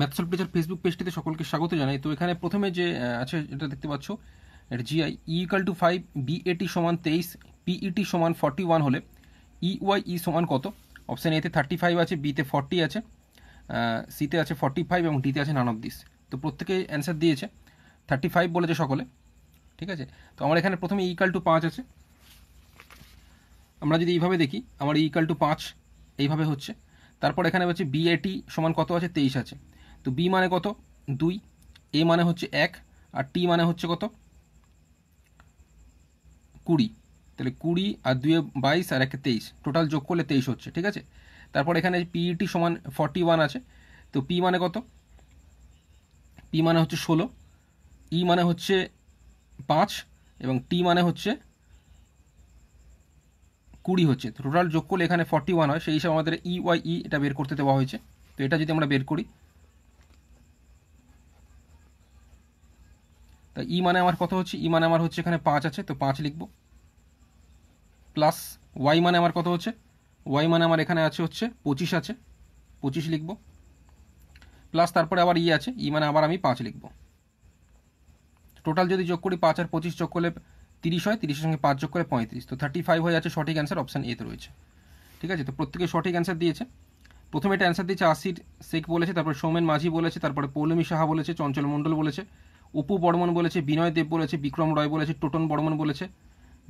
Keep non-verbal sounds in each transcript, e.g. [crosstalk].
ম্যাথসল teacher Facebook পেজটিতে সকলকে স্বাগত জানাই তো এখানে প্রথমে যে আছে এটা দেখতে পাচ্ছ এটা GI equal to five BAT সমান তেইশ পিইটি e সমান ফর্টি ওয়ান হলে ইওয়াই e ই e সমান কত অপশান এতে থার্টি ফাইভ আছে বিতে ফর্টি আছে সিতে আছে ফর্টি ফাইভ এবং ডিতে আছে নান অফ দিস তো প্রত্যেকে অ্যান্সার দিয়েছে থার্টি ফাইভ বলেছে সকলে ঠিক আছে তো আমার এখানে প্রথমে ইকাল টু পাঁচ আছে আমরা যদি এইভাবে দেখি আমার ইকাল টু পাঁচ এইভাবে হচ্ছে তারপর এখানে হচ্ছে বিএটি সমান কত আছে তেইশ আছে তো বি মানে কত দুই এ মানে হচ্ছে এক আর টি মানে হচ্ছে কত কুড়ি তাহলে কুড়ি আর দুয়ে বাইশ আর একে তেইশ টোটাল যোগ করলে তেইশ হচ্ছে ঠিক আছে তারপর এখানে পিইটি e সমান ফর্টি ওয়ান আছে তো পি মানে কত পি মানে হচ্ছে ষোলো ই e মানে হচ্ছে পাঁচ এবং টি মানে হচ্ছে কুড়ি হচ্ছে টোটাল যোগ করলে এখানে ফর্টি ওয়ান হয় সেই হিসাবে আমাদের ই ওয়াই ই এটা বের করতে দেওয়া হয়েছে তো এটা যদি আমরা বের করি তা ই মানে আমার কত হচ্ছে ই মানে আমার হচ্ছে এখানে পাঁচ আছে তো পাঁচ লিখব প্লাস ওয়াই মানে আমার কত হচ্ছে ওয়াই মানে আমার এখানে আছে হচ্ছে পঁচিশ আছে পঁচিশ লিখব প্লাস তারপরে আবার ই আছে ই মানে আবার আমি পাঁচ লিখব টোটাল যদি যোগ করি পাঁচ আর পঁচিশ যোগ করলে তিরিশ হয় তিরিশের সঙ্গে পাঁচ যোগ করে পঁয়ত্রিশ তো থার্টি ফাইভ হয়ে যাচ্ছে সঠিক অ্যান্সার অপশান এতে রয়েছে ঠিক আছে তো প্রত্যেকে সঠিক অ্যান্সার দিয়েছে প্রথমে এটা অ্যান্সার দিয়েছে আসির শেখ বলেছে তারপরে সৌমেন মাঝি বলেছে তারপরে পৌলমী সাহা বলেছে চঞ্চল মণ্ডল বলেছে অপু বর্মন বলেছে বিনয় দেব বলেছে বিক্রম রয় বলেছে টোটন বর্মন বলেছে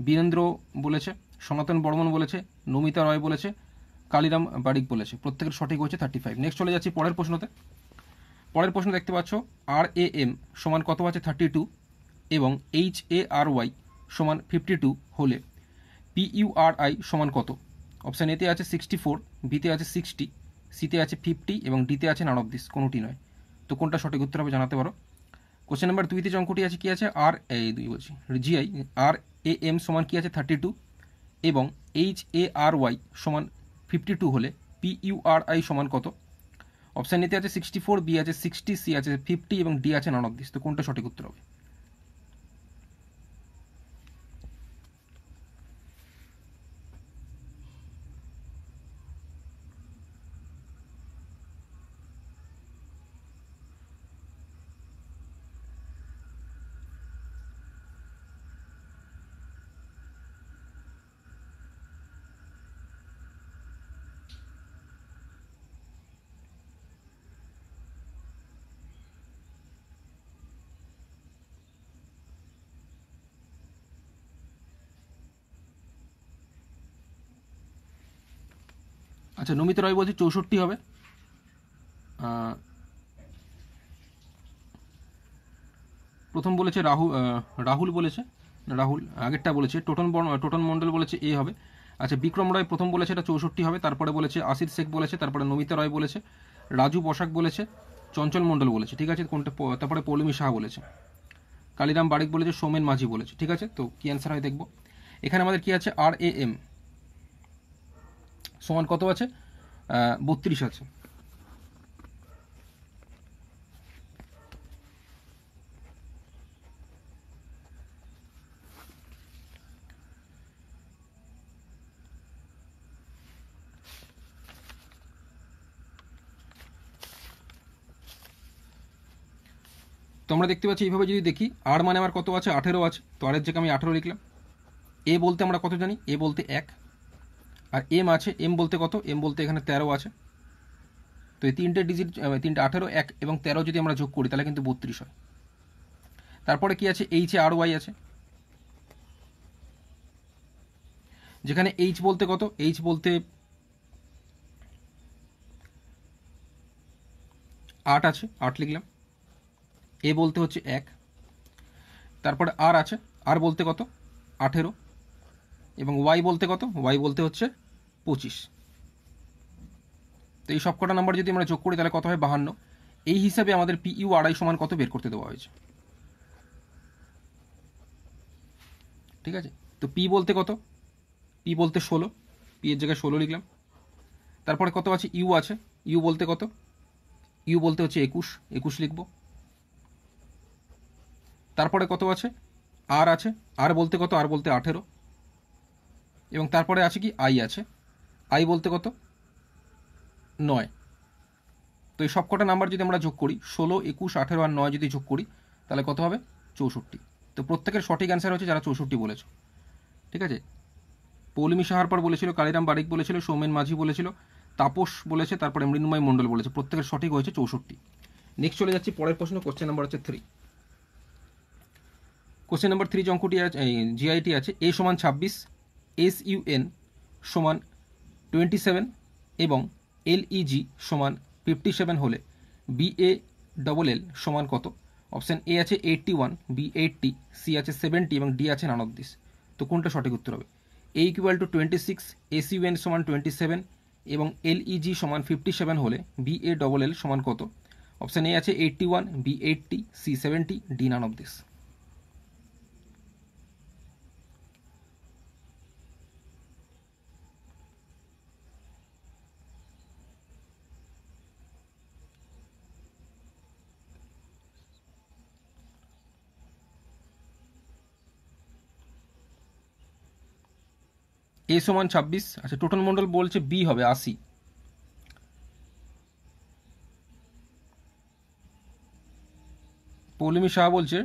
বীরেন্দ্র বলেছে সনাতন বর্মন বলেছে নমিতা রয় বলেছে কালিরাম বারিক বলেছে প্রত্যেকের সঠিক হয়েছে থার্টি ফাইভ নেক্সট চলে যাচ্ছি পরের প্রশ্নতে পরের প্রশ্ন দেখতে পাচ্ছ আর এ এম সমান কত আছে থার্টি টু এবং এইচ এ আর ওয়াই সমান ফিফটি টু হলে পিইউআরআই আর আই সমান কত অপশান এতে আছে সিক্সটি ফোর বিতে আছে সিক্সটি সিতে আছে ফিফটি এবং ডিতে আছে নান অব দিস কোনোটি নয় তো কোনটা সঠিক উত্তর হবে জানাতে পারো কোশ্চেন নাম্বার দুইতে যে অঙ্কটি আছে কি আছে আর এ দুই বলছি জিআই আর এ এম সমান কি আছে থার্টি টু এবং এইচ এ আর ওয়াই সমান ফিফটি টু হলে পি ইউ আর আই সমান কত অপশান নিতে আছে সিক্সটি ফোর বি আছে সিক্সটি সি আছে ফিফটি এবং ডি আছে নন অব দিস তো কোনটা সঠিক উত্তর হবে আচ্ছা নমিতা রয় বলছে চৌষট্টি হবে প্রথম বলেছে রাহুল রাহুল বলেছে রাহুল আগেরটা বলেছে টোটন টোটন মন্ডল বলেছে এ হবে আচ্ছা বিক্রম রায় প্রথম বলেছে এটা চৌষট্টি হবে তারপরে বলেছে আশির শেখ বলেছে তারপরে নমিতা রয় বলেছে রাজু বসাক বলেছে চঞ্চল মন্ডল বলেছে ঠিক আছে কোনটা তারপরে পৌলমী শাহ বলেছে কালিরাম বারিক বলেছে সোমেন মাঝি বলেছে ঠিক আছে তো কী অ্যান্সার হয় দেখব এখানে আমাদের কি আছে আর এ এম সমান কত আছে বত্রিশ আছে তো আমরা দেখতে পাচ্ছি এইভাবে যদি দেখি আর মানে আমার কত আছে আঠেরো আছে তো আরের জায়গায় আমি আঠেরো লিখলাম এ বলতে আমরা কত জানি এ বলতে এক আর এম আছে এম বলতে কত এম বলতে এখানে তেরো আছে তো এই তিনটে ডিজিট তিনটে আঠেরো এক এবং তেরো যদি আমরা যোগ করি তাহলে কিন্তু বত্রিশ হয় তারপরে কি আছে এইচ এ আর ওয়াই আছে যেখানে এইচ বলতে কত এইচ বলতে আট আছে আট লিখলাম এ বলতে হচ্ছে এক তারপরে আর আছে আর বলতে কত আঠেরো এবং ওয়াই বলতে কত ওয়াই বলতে হচ্ছে পঁচিশ তো এই সব কটা নাম্বার যদি আমরা যোগ করি তাহলে কত হয় বাহান্ন এই হিসাবে আমাদের পিইউ আড়াই সমান কত বের করতে দেওয়া হয়েছে ঠিক আছে তো পি বলতে কত পি বলতে ষোলো পি এর জায়গায় ষোলো লিখলাম তারপরে কত আছে ইউ আছে ইউ বলতে কত ইউ বলতে হচ্ছে একুশ একুশ লিখব তারপরে কত আছে আর আছে আর বলতে কত আর বলতে আঠেরো এবং তারপরে আছে কি আই আছে আই বলতে কত নয় তো এই সব কটা নাম্বার যদি আমরা যোগ করি ষোলো একুশ আঠেরো আর নয় যদি যোগ করি তাহলে কত হবে চৌষট্টি তো প্রত্যেকের সঠিক অ্যান্সার হচ্ছে যারা চৌষট্টি বলেছ ঠিক আছে সাহার পর বলেছিল কালিরাম বারিক বলেছিল সৌমেন মাঝি বলেছিল তাপস বলেছে তারপরে মৃন্ময় মণ্ডল বলেছে প্রত্যেকের সঠিক হয়েছে চৌষট্টি নেক্সট চলে যাচ্ছি পরের প্রশ্ন কোশ্চেন নাম্বার হচ্ছে থ্রি কোশ্চেন নাম্বার থ্রি যে অঙ্কটি আছে জিআইটি আছে এ সমান ছাব্বিশ এস ইউএন সমান টোয়েন্টি সেভেন এবং এলইজি সমান ফিফটি সেভেন হলে বিএ ডবল এল সমান কত অপশান এ আছে eighty one B eighty C আছে সেভেন্টি এবং ডি আছে নান অফ দিস তো কোনটা সঠিক উত্তর হবে A equal to twenty six A C ওয়েন সমান টোয়েন্টি সেভেন এবং এলইজি সমান ফিফটি সেভেন হলে বিএ ডবল এল সমান কত অপশান এ আছে eighty one B eighty C seventy D none of this A সমান ছাব্বিশ আচ্ছা টোটন মণ্ডল বলছে বি হবে আশি পৌলিমি শাহ বলছে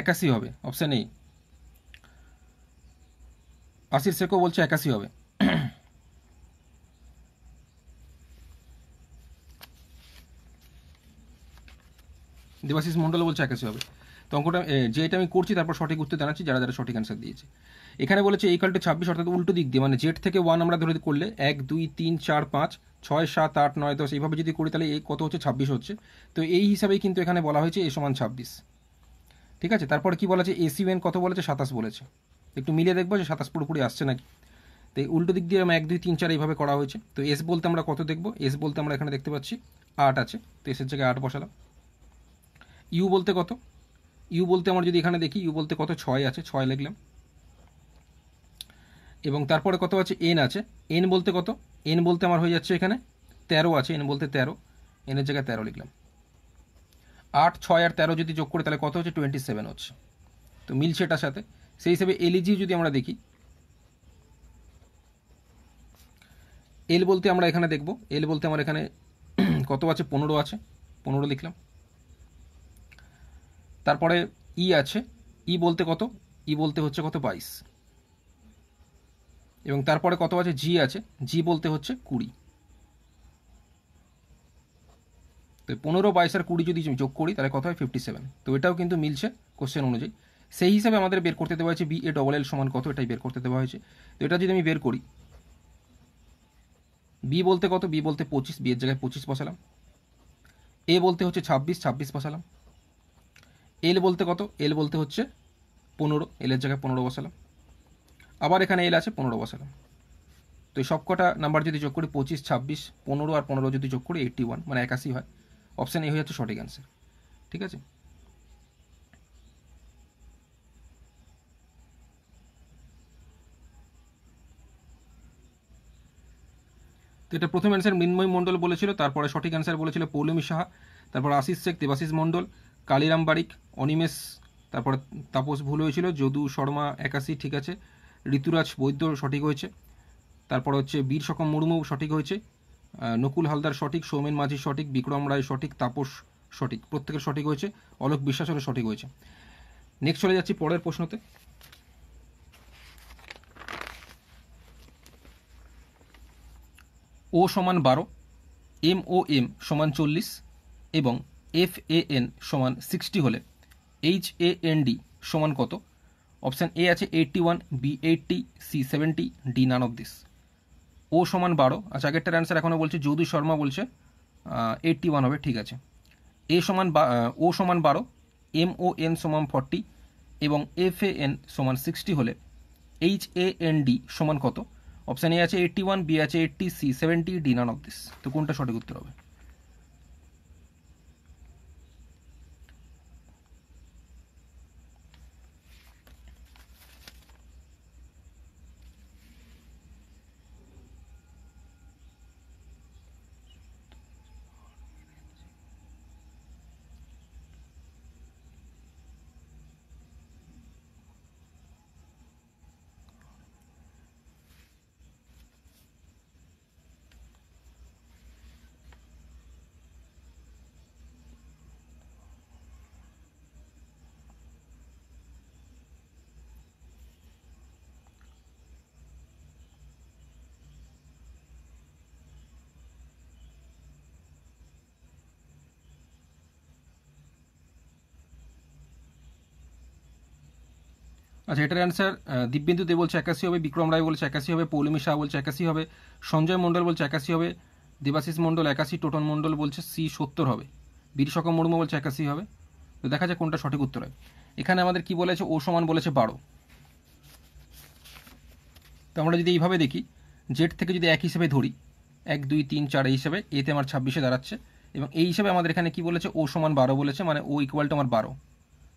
একাশি হবে অপশান এই আশির শেখও বলছে একাশি হবে দেবাশিস মন্ডল বলছে একাশি হবে তো অঙ্কটা যে এটা আমি করছি তারপর সঠিক উত্তর জানাচ্ছি যারা যারা সঠিক অ্যান্সার দিয়েছে এখানে বলেছে এই কালটা ছাব্বিশ অর্থাৎ উল্টো দিক দিয়ে মানে জেড থেকে ওয়ান আমরা ধরে করলে এক দুই তিন চার পাঁচ ছয় সাত আট নয় দশ এইভাবে যদি করি তাহলে এই কত হচ্ছে ছাব্বিশ হচ্ছে তো এই হিসাবেই কিন্তু এখানে বলা হয়েছে এ সমান ছাব্বিশ ঠিক আছে তারপর কি বলা এ এসিউএন কত বলেছে সাতাশ বলেছে একটু মিলিয়ে দেখবো যে সাতাশ পুরোপুরি আসছে নাকি তো উল্টো দিক দিয়ে আমরা এক দুই তিন চার এইভাবে করা হয়েছে তো এস বলতে আমরা কত দেখবো এস বলতে আমরা এখানে দেখতে পাচ্ছি আট আছে তো এসের জায়গায় আট বসালাম ইউ বলতে কত ইউ বলতে আমার যদি এখানে দেখি ইউ বলতে কত ছয় আছে ছয় লিখলাম এবং তারপরে কত আছে এন আছে এন বলতে কত এন বলতে আমার হয়ে যাচ্ছে এখানে তেরো আছে এন বলতে তেরো এনের জায়গায় তেরো লিখলাম আট ছয় আর তেরো যদি যোগ করে তাহলে কত হচ্ছে টোয়েন্টি সেভেন হচ্ছে তো মিলছে এটার সাথে সেই হিসেবে এলিজি e যদি আমরা দেখি এল বলতে আমরা এখানে দেখব এল বলতে আমার এখানে [clears throat] কত আছে পনেরো আছে পনেরো লিখলাম তারপরে ই আছে ই বলতে কত ই বলতে হচ্ছে কত বাইশ এবং তারপরে কত আছে জি আছে জি বলতে হচ্ছে কুড়ি তো পনেরো বাইশ আর কুড়ি যদি যোগ করি তাহলে কত হয় ফিফটি সেভেন তো এটাও কিন্তু মিলছে কোশ্চেন অনুযায়ী সেই হিসাবে আমাদের বের করতে দেওয়া হয়েছে বি এ ডবল এল সমান কত এটাই বের করতে দেওয়া হয়েছে তো এটা যদি আমি বের করি বি বলতে কত বি বলতে পঁচিশ বি এর জায়গায় পঁচিশ বসালাম এ বলতে হচ্ছে ছাব্বিশ ছাব্বিশ বসালাম এল বলতে কত এল বলতে হচ্ছে পনেরো এলের জায়গায় পনেরো বসালাম আবার এখানে এল আছে পনেরো বসালাম তো এই সবকটা নাম্বার যদি যোগ করি পঁচিশ ছাব্বিশ পনেরো আর পনেরো যদি যোগ করি এইটটি ওয়ান মানে একাশি হয় অপশান এ হয়ে যাচ্ছে সঠিক অ্যান্সার ঠিক আছে তো এটা প্রথম অ্যান্সার মৃন্ময় মণ্ডল বলেছিল তারপরে সঠিক অ্যান্সার বলেছিল পৌলমী সাহা তারপর আশিস শেখ দেবাশিস মণ্ডল কালিরাম বারিক অনিমেষ তারপর তাপস ভুল হয়েছিল যদু শর্মা একাশি ঠিক আছে ঋতুরাজ বৈদ্য সঠিক হয়েছে তারপর হচ্ছে বীর সকম মুর্মু সঠিক হয়েছে নকুল হালদার সঠিক সৌমেন মাঝি সঠিক বিক্রম রায় সঠিক তাপস সঠিক প্রত্যেকের সঠিক হয়েছে অলোক বিশ্বাসেরও সঠিক হয়েছে নেক্সট চলে যাচ্ছি পরের প্রশ্নতে ও সমান বারো এম ও এম সমান চল্লিশ এবং এফ এ এন সমান সিক্সটি হলে এইচ এ এন ডি সমান কত অপশান এ আছে eighty one B eighty C seventy D none of this O সমান বারো আচ্ছা আগেরটার অ্যান্সার এখনও বলছে যদু শর্মা বলছে এইটটি ওয়ান হবে ঠিক আছে এ সমান ও সমান বারো এম ও এন সমান ফর্টি এবং এফ এ এন সমান সিক্সটি হলে এইচ এ এন ডি সমান কত অপশান এ আছে এইটটি ওয়ান বি আছে eighty C seventy D none of this তো কোনটা সঠিক উত্তর হবে আচ্ছা এটার অ্যান্সার দিব্যেন্দু দে বলছে একাশি হবে বিক্রম রায় বলছে একাশি হবে পৌলমি শাহ বলছে একাশি হবে সঞ্জয় মণ্ডল বলছে একাশি হবে দেবাশিস মণ্ডল একাশি টোটন মণ্ডল বলছে সি সত্তর হবে বীরশক মুর্মু বলছে একাশি হবে তো দেখা যায় কোনটা সঠিক উত্তর হয় এখানে আমাদের কি বলেছে ও সমান বলেছে বারো তো আমরা যদি এইভাবে দেখি জেড থেকে যদি এক হিসেবে ধরি এক দুই তিন চার এই হিসেবে এতে আমার ছাব্বিশে দাঁড়াচ্ছে এবং এই হিসেবে আমাদের এখানে কি বলেছে ও সমান বারো বলেছে মানে ও ইকুয়াল টু আমার বারো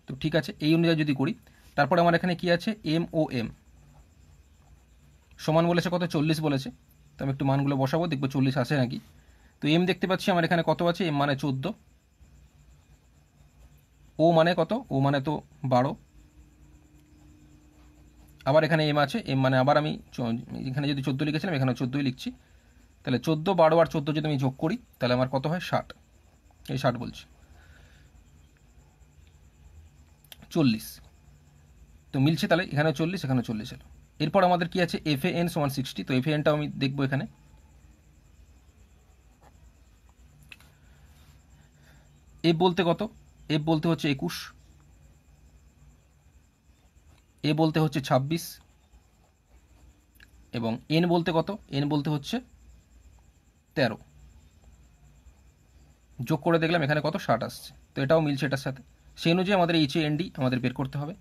তো ঠিক আছে এই অনুযায়ী যদি করি তারপরে আমার এখানে কি আছে এম ও এম সমান বলেছে কত চল্লিশ বলেছে তো আমি একটু মানগুলো বসাবো দেখবো চল্লিশ আছে নাকি তো এম দেখতে পাচ্ছি আমার এখানে কত আছে এম মানে চোদ্দো ও মানে কত ও মানে তো বারো আবার এখানে এম আছে এম মানে আবার আমি এখানে যদি চোদ্দো লিখেছিলাম এখানে চোদ্দোই লিখছি তাহলে চোদ্দো বারো আর চোদ্দো যদি আমি যোগ করি তাহলে আমার কত হয় ষাট এই ষাট বলছি চল্লিশ তো মিলছে তাহলে এখানে চল্লিশ এখানে চল্লিশ এলো এরপর আমাদের কি আছে এফ এন সমান সিক্সটি তো এফ এনটাও আমি দেখবো এখানে এফ বলতে কত এফ বলতে হচ্ছে একুশ এ বলতে হচ্ছে ছাব্বিশ এবং এন বলতে কত এন বলতে হচ্ছে তেরো যোগ করে দেখলাম এখানে কত ষাট আসছে তো এটাও মিলছে এটার সাথে সেই অনুযায়ী আমাদের এইচ এন ডি আমাদের বের করতে হবে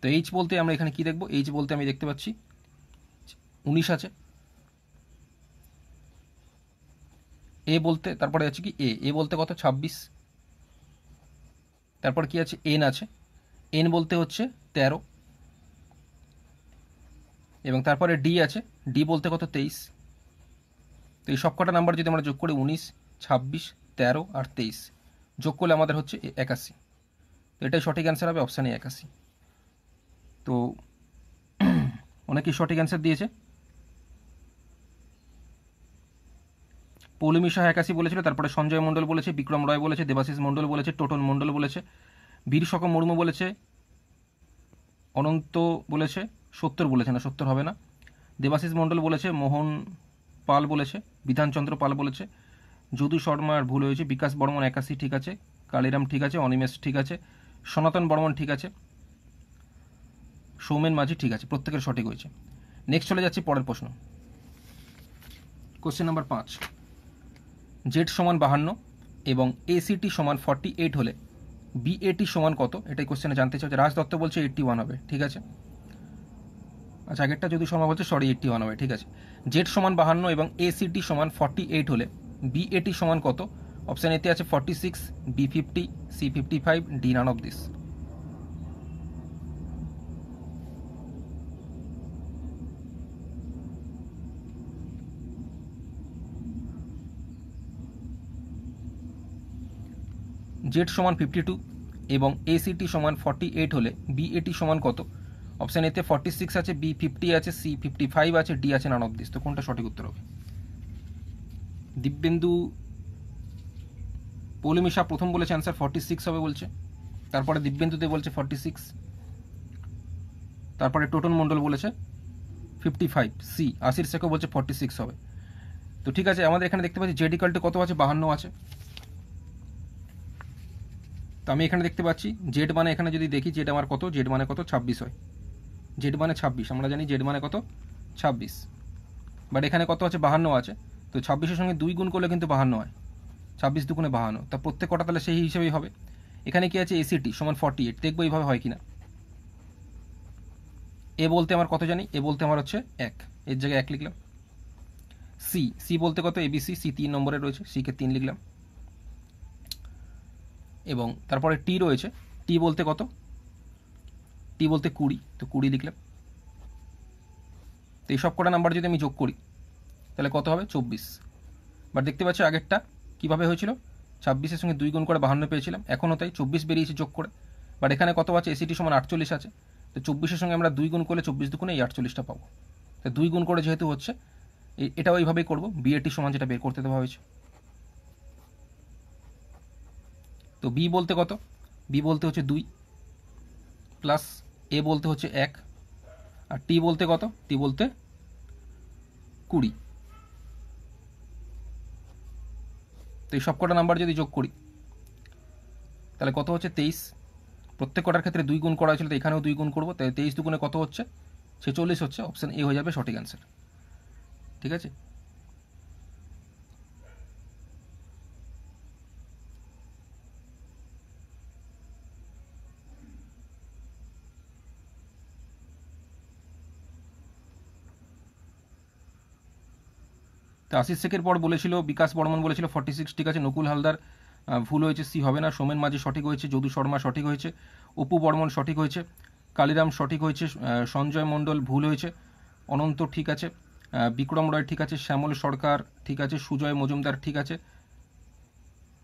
তো এইচ বলতে আমরা এখানে কি দেখব এইচ বলতে আমি দেখতে পাচ্ছি উনিশ আছে এ বলতে তারপরে আছে কি এ এ বলতে কত ছাব্বিশ তারপর কি আছে এন আছে এন বলতে হচ্ছে তেরো এবং তারপরে ডি আছে ডি বলতে কত তেইশ তো এই সব কটা নাম্বার যদি আমরা যোগ করি উনিশ ছাব্বিশ তেরো আর তেইশ যোগ করলে আমাদের হচ্ছে একাশি তো এটাই সঠিক অ্যান্সার হবে অপশানে একাশি তো অনেকেই সঠিক অ্যান্সার দিয়েছে পৌলমী শাহ একাশি বলেছিল তারপরে সঞ্জয় মণ্ডল বলেছে বিক্রম রয় বলেছে দেবাশিস মণ্ডল বলেছে টোটন মণ্ডল বলেছে বীর শক মুর্মু বলেছে অনন্ত বলেছে সত্তর বলেছে না সত্তর হবে না দেবাশিস মণ্ডল বলেছে মোহন পাল বলেছে বিধানচন্দ্র পাল বলেছে যদু শর্মার ভুল হয়েছে বিকাশ বর্মন একাশি ঠিক আছে কালিরাম ঠিক আছে অনিমেষ ঠিক আছে সনাতন বর্মন ঠিক আছে সৌমেন মাঝি ঠিক আছে প্রত্যেকের সঠিক হয়েছে নেক্সট চলে যাচ্ছি পরের প্রশ্ন কোশ্চেন নাম্বার পাঁচ জেড সমান বাহান্ন এবং এসিটি সমান ফর্টি এইট হলে বিএটি সমান কত এটাই কোশ্চেনে জানতে চাও রাজ দত্ত বলছে এইটটি ওয়ান হবে ঠিক আছে আচ্ছা আগেরটা যদি সমান বলছে সরি এইটটি ওয়ান হবে ঠিক আছে জেড সমান বাহান্ন এবং এসিটি সমান ফর্টি এইট হলে বিএটি সমান কত অপশান এতে আছে forty six B fifty C fifty five D none of this Z সমান ফিফটি টু এবং এসিটি সমান ফর্টি এইট হলে বিএটি সমান কত অপশান এতে ফর্টি সিক্স আছে বি ফিফটি আছে সি ফিফটি ফাইভ আছে ডি আছে নান অফ দিস তো কোনটা সঠিক উত্তর হবে দিব্যেন্দু পলিমিশা প্রথম বলেছে অ্যান্সার ফর্টি সিক্স হবে বলছে তারপরে দিব্যেন্দুতে বলছে ফর্টি সিক্স তারপরে টোটন মণ্ডল বলেছে ফিফটি ফাইভ সি আশির শেখও বলছে ফর্টি সিক্স হবে তো ঠিক আছে আমাদের এখানে দেখতে পাচ্ছি জেডিকালটি কত আছে বাহান্ন আছে আমি এখানে দেখতে পাচ্ছি জেড মানে এখানে যদি দেখি জেড আমার কত জেড মানে কত ছাব্বিশ হয় জেড মানে ছাব্বিশ আমরা জানি জেড মানে কত ছাব্বিশ বাট এখানে কত আছে বাহান্ন আছে তো ছাব্বিশের সঙ্গে দুই গুণ করলে কিন্তু বাহান্ন হয় ছাব্বিশ দুগুণে বাহান্ন তা প্রত্যেক কটা তাহলে সেই হিসেবেই হবে এখানে কি আছে এসিটি সমান ফর্টি এইট দেখবো এইভাবে হয় কিনা এ বলতে আমার কত জানি এ বলতে আমার হচ্ছে এক এর জায়গায় এক লিখলাম সি সি বলতে কত এবিসি সি তিন নম্বরে রয়েছে সিকে তিন লিখলাম এবং তারপরে টি রয়েছে টি বলতে কত টি বলতে কুড়ি তো কুড়ি লিখলাম তো এইসব কটা নাম্বার যদি আমি যোগ করি তাহলে কত হবে চব্বিশ বাট দেখতে পাচ্ছ আগেরটা কীভাবে হয়েছিল ছাব্বিশের সঙ্গে দুই গুণ করে বাহান্ন পেয়েছিলাম এখনও তাই চব্বিশ বেরিয়েছে যোগ করে বাট এখানে কত আছে এসিটি সমান আটচল্লিশ আছে তো চব্বিশের সঙ্গে আমরা দুই গুণ করলে চব্বিশ দুগুণে এই আটচল্লিশটা পাবো তো দুই গুণ করে যেহেতু হচ্ছে এটা ওইভাবেই করবো বিএটি সমান যেটা বের করতে দেওয়া হয়েছে তো বি বলতে কত বি বলতে হচ্ছে দুই প্লাস এ বলতে হচ্ছে এক আর টি বলতে কত টি বলতে কুড়ি তো এই সবকটা কটা নাম্বার যদি যোগ করি তাহলে কত হচ্ছে তেইশ প্রত্যেক কটার ক্ষেত্রে দুই গুণ করা হয়েছিল তো এখানেও দুই গুণ করবো তাই তেইশ দুগুণে কত হচ্ছে ছেচল্লিশ হচ্ছে অপশান এ হয়ে যাবে সঠিক অ্যান্সার ঠিক আছে তো আশিস শেখের পর বলেছিল বিকাশ বর্মন বলেছিল ফর্টি সিক্স ঠিক আছে নকুল হালদার ভুল হয়েছে সি হবে না সোমেন মাঝি সঠিক হয়েছে যদু শর্মা সঠিক হয়েছে অপু বর্মন সঠিক হয়েছে কালিরাম সঠিক হয়েছে সঞ্জয় মণ্ডল ভুল হয়েছে অনন্ত ঠিক আছে বিক্রম রয় ঠিক আছে শ্যামল সরকার ঠিক আছে সুজয় মজুমদার ঠিক আছে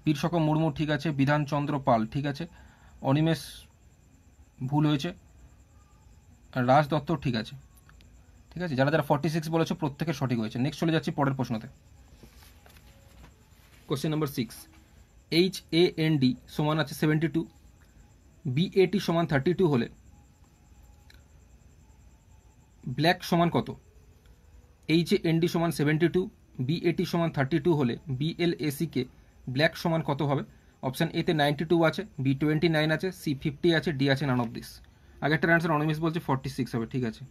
বীরশক মুর্মু ঠিক আছে বিধানচন্দ্র পাল ঠিক আছে অনিমেষ ভুল হয়েছে রাজ দত্ত ঠিক আছে ঠিক আছে যারা যারা ফর্টি সিক্স বলেছো প্রত্যেকের সঠিক হয়েছে নেক্সট চলে যাচ্ছি পরের প্রশ্নতে question number six H A N D সমান আছে সেভেন্টি টু বি টি সমান থার্টি টু হলে ব্ল্যাক সমান কত এইচ এ এন ডি সমান সেভেন্টি টু বি টি সমান থার্টি টু হলে B L A CK black সমান কত হবে অপশান এতে নাইনটি টু আছে বি টোয়েন্টি নাইন আছে সি ফিফটি আছে ডি আছে নান অফ দিস আগেরটার অ্যান্সার অনিমেষ বলছে ফর্টি সিক্স হবে ঠিক আছে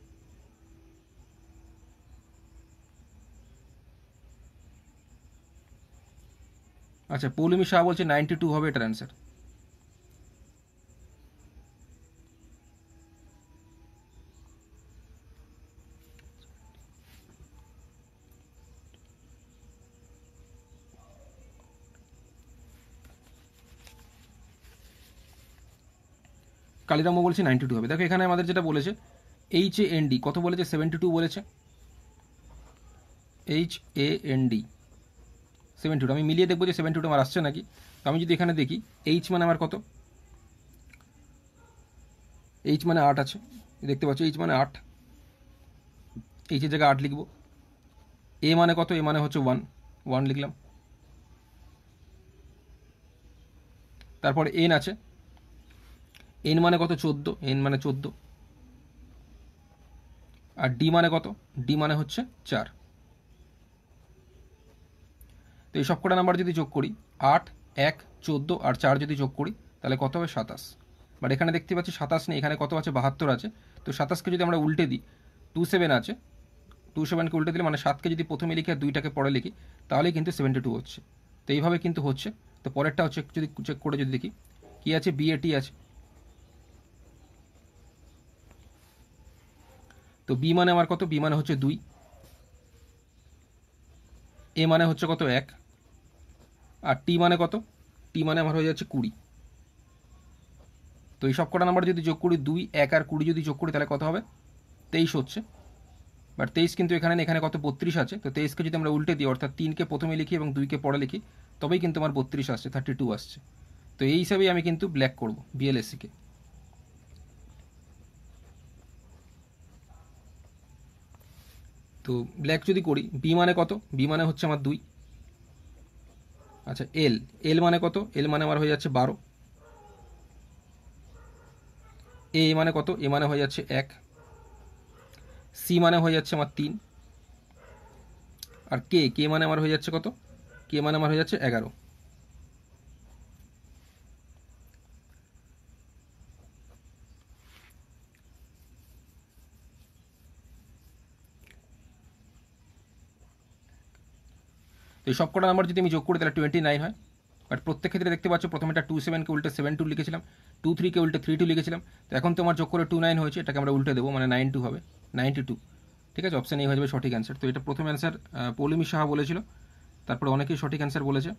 আচ্ছা পৌলমি শাহ বলছে নাইনটি টু হবে এটার অ্যান্সার কালিরামও বলছে নাইনটি টু হবে দেখো এখানে আমাদের যেটা বলেছে এইচ এ এন ডি কত বলেছে সেভেন্টি টু বলেছে H A N D seven two আমি মিলিয়ে দেখবো যে সেভেন টু আমার আসছে নাকি তো আমি যদি এখানে দেখি এইচ মানে আমার কত এইচ মানে আট আছে দেখতে পাচ্ছ এইচ মানে আট এইচের জায়গায় আট লিখব এ মানে কত এ মানে হচ্ছে ওয়ান ওয়ান লিখলাম তারপর এন আছে এন মানে কত চোদ্দো এন মানে চোদ্দো আর ডি মানে কত ডি মানে হচ্ছে চার তো এই সব কটা নাম্বার যদি যোগ করি আট এক চোদ্দো আর চার যদি যোগ করি তাহলে কত হবে সাতাশ বাট এখানে দেখতে পাচ্ছি সাতাশ নেই এখানে কত আছে বাহাত্তর আছে তো সাতাশকে যদি আমরা উল্টে দিই টু সেভেন আছে টু সেভেনকে উল্টে দিলে মানে সাতকে যদি প্রথমে লিখি আর দুইটাকে পরে লিখি তাহলেই কিন্তু সেভেন্টি টু হচ্ছে তো এইভাবে কিন্তু হচ্ছে তো পরেরটা হচ্ছে যদি চেক করে যদি দেখি কি আছে বিএটি আছে তো বি মানে আমার কত বি মানে হচ্ছে দুই এ মানে হচ্ছে কত এক আর টি মানে কত টি মানে আমার হয়ে যাচ্ছে কুড়ি তো এই সব কটা নাম্বার যদি যোগ করি দুই এক আর কুড়ি যদি যোগ করি তাহলে কত হবে তেইশ হচ্ছে বাট তেইশ কিন্তু এখানে এখানে কত বত্রিশ আছে তো তেইশকে যদি আমরা উল্টে দিই অর্থাৎ তিনকে প্রথমে লিখি এবং দুইকে পরে লিখি তবেই কিন্তু আমার বত্রিশ আসছে থার্টি টু আসছে তো এই হিসাবেই আমি কিন্তু ব্ল্যাক করব বিএলএসসিকে তো ব্ল্যাক যদি করি বি মানে কত বি মানে হচ্ছে আমার দুই আচ্ছা এল এল মানে কত এল মানে আমার হয়ে যাচ্ছে বারো এ মানে কত এ মানে হয়ে যাচ্ছে এক সি মানে হয়ে যাচ্ছে আমার তিন আর কে কে মানে আমার হয়ে যাচ্ছে কত কে মানে আমার হয়ে যাচ্ছে এগারো তো এই সবকটা নাম্বার যদি আমি যোগ করি তাহলে টোয়েন্টি নাইন হয় বাট প্রত্যেক ক্ষেত্রে দেখতে পাচ্ছ প্রথমে এটা টু সেভেনকে উল্টে সেভেন টু লিখেছিলাম টু থ্রিকে উল্টে থ্রি টু লিখেছিলাম তো এখন তো আমার যোগ করে টু নাইন হয়েছে এটাকে আমরা উল্টে দেবো মানে নাইন টু হবে নাইনটি টু ঠিক আছে অপশান এই হয়ে যাবে সঠিক অ্যান্সার তো এটা প্রথম অ্যান্সার পৌলিমি সাহা বলেছিল তারপরে অনেকেই সঠিক অ্যান্সার বলেছে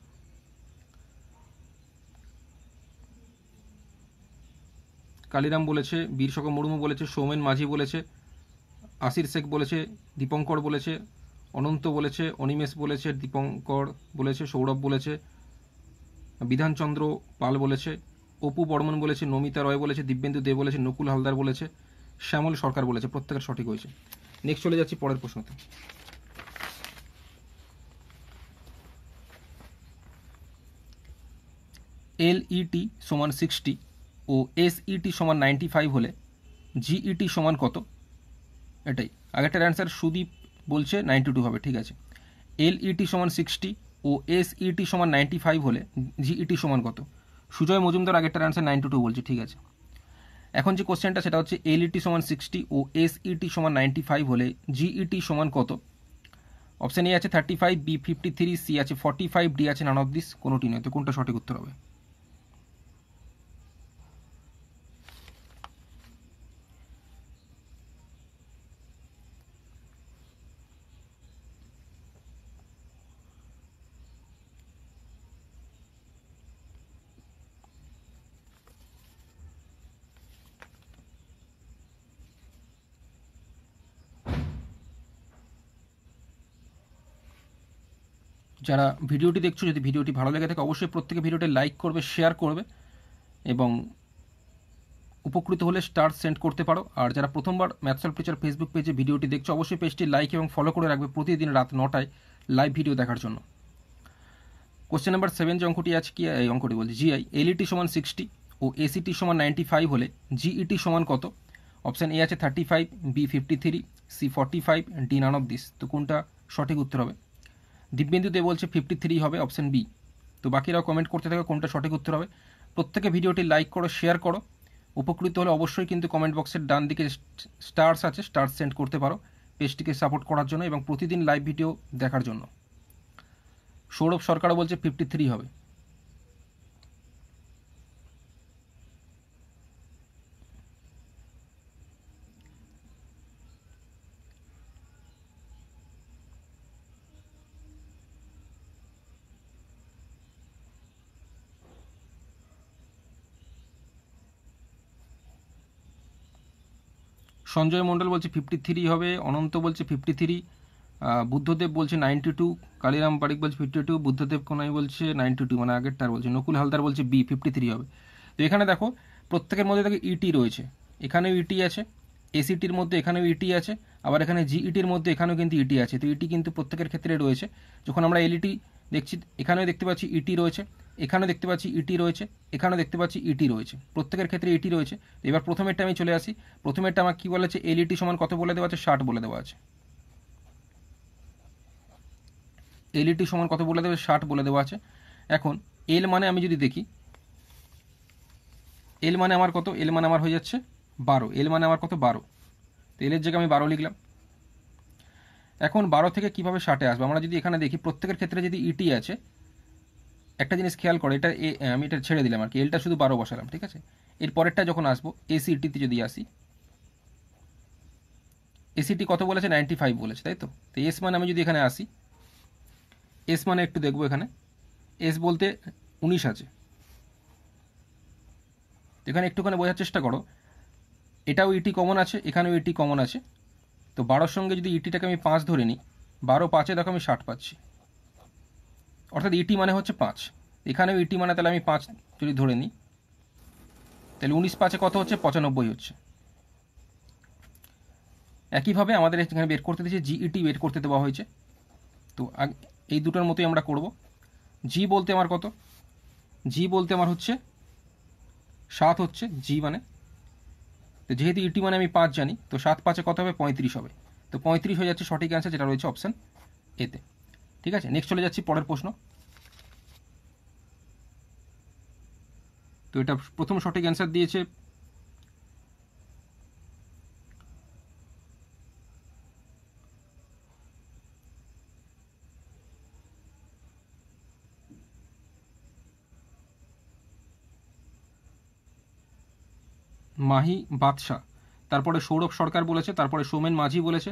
কালিরাম বলেছে বীরসক মুর্মু বলেছে সৌমেন মাঝি বলেছে আসির শেখ বলেছে দীপঙ্কর বলেছে অনন্ত বলেছে অনিমেষ বলেছে দীপঙ্কর বলেছে সৌরভ বলেছে বিধানচন্দ্র পাল বলেছে অপু বর্মন বলেছে নমিতা রয় বলেছে দিব্যেন্দু দে বলেছে নকুল হালদার বলেছে শ্যামল সরকার বলেছে প্রত্যেকের সঠিক হয়েছে নেক্সট চলে যাচ্ছি পরের প্রশ্নতে এলইটি সমান সিক্সটি ও এসইটি সমান নাইনটি ফাইভ হলে জিইটি সমান কত এটাই আগেরটার অ্যান্সার সুদীপ বলছে নাইনটি টু হবে ঠিক আছে এল ইটি সমান সিক্সটি ও এস ইটি সমান নাইনটি ফাইভ হলে জি ইটি সমান কত সুজয় মজুমদার আগেরটার অ্যান্সার নাইনটি টু বলছে ঠিক আছে এখন যে কোশ্চেনটা সেটা হচ্ছে এলইটি সমান সিক্সটি ও এস ইটি সমান নাইনটি ফাইভ হলে জি ইটি সমান কত অপশান এ আছে thirty five B fifty three C আছে ফর্টি ফাইভ ডি আছে নান অফ দিস কোনোটি নয় তো কোনটা সঠিক উত্তর হবে যারা ভিডিওটি দেখছো যদি ভিডিওটি ভালো লেগে থাকে অবশ্যই প্রত্যেকে ভিডিওটি লাইক করবে শেয়ার করবে এবং উপকৃত হলে স্টার সেন্ড করতে পারো আর যারা প্রথমবার ম্যাথসল টিচার ফেসবুক পেজে ভিডিওটি দেখছো অবশ্যই পেজটি লাইক এবং ফলো করে রাখবে প্রতিদিন রাত নটায় লাইভ ভিডিও দেখার জন্য কোশ্চেন নাম্বার সেভেন যে অঙ্কটি আছে কি এই অঙ্কটি বলছি জিআই এলইটি সমান সিক্সটি ও এসিটি সমান নাইনটি ফাইভ হলে জিইটি সমান কত অপশান এ আছে thirty five B fifty three C forty five D none of this তো কোনটা সঠিক উত্তর হবে দিব্যেন্দু দে বলছে ফিফটি থ্রি হবে অপশান বি তো বাকিরাও কমেন্ট করতে থাকে কোনটা সঠিক উত্তর হবে প্রত্যেকে ভিডিওটি লাইক করো শেয়ার করো উপকৃত হলে অবশ্যই কিন্তু কমেন্ট বক্সের ডান দিকে স্টার্স আছে স্টার্স সেন্ড করতে পারো পেজটিকে সাপোর্ট করার জন্য এবং প্রতিদিন লাইভ ভিডিও দেখার জন্য সৌরভ সরকারও বলছে ফিফটি থ্রি হবে সঞ্জয় মণ্ডল বলছে ফিফটি থ্রি হবে অনন্ত বলছে ফিফটি থ্রি বুদ্ধদেব বলছে নাইনটি টু কালীরাম পারিক বলছে ফিফটি টু বুদ্ধদেব কোনাই বলছে নাইনটি টু মানে আগের তার বলছে নকুল হালদার বলছে বি ফিফটি থ্রি হবে তো এখানে দেখো প্রত্যেকের মধ্যে দেখো ইটি e রয়েছে এখানেও ইটি e আছে এসিটির মধ্যে এখানেও ইটি e আছে আবার এখানে জিইটির মধ্যে এখানেও কিন্তু ইটি আছে তো ইটি কিন্তু প্রত্যেকের ক্ষেত্রে রয়েছে যখন আমরা এলইটি দেখছি এখানেও দেখতে পাচ্ছি ইটি রয়েছে এখানেও দেখতে পাচ্ছি ইটি e রয়েছে এখানেও দেখতে পাচ্ছি ইটি e রয়েছে প্রত্যেকের ক্ষেত্রে ইটি e রয়েছে এবার প্রথমেরটা আমি চলে আসি প্রথমেরটা আমার কী বলেছে এলইটি সমান কত বলে দেওয়া আছে ষাট বলে দেওয়া আছে এলইটি সমান কত বলে দেবে ষাট বলে দেওয়া আছে এখন এল মানে আমি যদি দেখি এল মানে আমার কত এল মানে আমার হয়ে যাচ্ছে বারো এল মানে আমার কত বারো তো এলের জায়গায় আমি বারো লিখলাম এখন বারো থেকে কিভাবে ষাটে আসবে আমরা যদি এখানে দেখি প্রত্যেকের ক্ষেত্রে যদি ইটি আছে একটা জিনিস খেয়াল করো এটা আমি এটা ছেড়ে দিলাম আর কি এলটা শুধু বারো বসালাম ঠিক আছে এর পরেরটা যখন আসবো এসিটিতে যদি আসি এসিটি কত বলেছে নাইনটি ফাইভ বলেছে তাই তো তো এস মানে আমি যদি এখানে আসি এস মানে একটু দেখবো এখানে এস বলতে উনিশ আছে এখানে একটুখানি বোঝার চেষ্টা করো এটাও ইটি e কমন আছে এখানেও ইটি e কমন আছে তো বারোর সঙ্গে যদি ইটিটাকে e আমি পাঁচ ধরে নিই বারো পাঁচে দেখো আমি ষাট পাচ্ছি অর্থাৎ ইটি e মানে হচ্ছে পাঁচ এখানেও ইটি e মানে তাহলে আমি পাঁচ যদি ধরে নিই তাহলে উনিশ পাঁচে কত হচ্ছে পঁচানব্বই হচ্ছে একইভাবে আমাদের এখানে বের করতে দিয়েছে জি ইটি e বের করতে দেওয়া হয়েছে তো এই দুটোর মতোই আমরা করব জি বলতে আমার কত জি বলতে আমার হচ্ছে সাত হচ্ছে জি মানে তো যেহেতু ইটি মানে আমি পাঁচ জানি তো সাত পাঁচে কত হবে পঁয়ত্রিশ হবে তো পঁয়ত্রিশ হয়ে যাচ্ছে সঠিক অ্যান্সার যেটা রয়েছে অপশান এতে ঠিক আছে নেক্সট চলে যাচ্ছি পরের প্রশ্ন তো এটা প্রথম সঠিক অ্যান্সার দিয়েছে মাহি বাদশাহ তারপরে সৌরভ সরকার বলেছে তারপরে সোমেন মাঝি বলেছে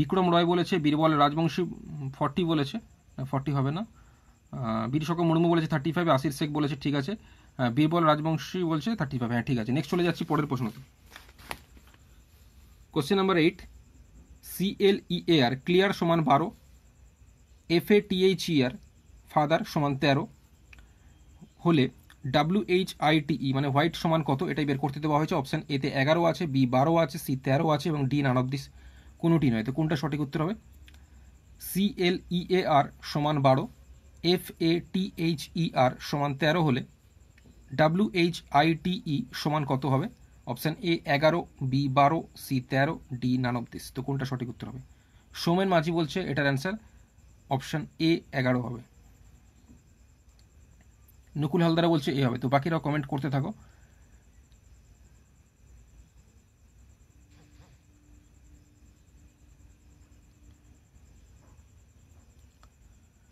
বিক্রম রয় বলেছে বীরবল রাজবংশী ফর্টি বলেছে ফর্টি হবে না বীরশক মুর্মু বলেছে থার্টি ফাইভ আশির শেখ বলেছে ঠিক আছে বীরবল রাজবংশী বলছে থার্টি ফাইভ হ্যাঁ ঠিক আছে নেক্সট চলে যাচ্ছি পরের প্রশ্নতে কোশ্চেন নাম্বার এইট আর ক্লিয়ার সমান বারো এফ এ টিএইচইআর ফাদার সমান তেরো হলে ডাব্লিউ এইচ আইটিই মানে হোয়াইট সমান কত এটাই বের করতে দেওয়া হয়েছে অপশান এতে এগারো আছে বি বারো আছে সি তেরো আছে এবং ডি নান অব দিস কোনোটি নয় তো কোনটা সঠিক উত্তর হবে সি এল ই এ আর সমান বারো এফ এ টি এইচ ই আর সমান তেরো হলে W H I T E সমান কত হবে অপশান এ এগারো বি বারো সি তেরো ডি নানব্দিস তো কোনটা সঠিক উত্তর হবে সোমেন মাঝি বলছে এটার অ্যান্সার অপশান এ এগারো হবে নকুল হালদারা বলছে এ হবে তো বাকিরাও কমেন্ট করতে থাকো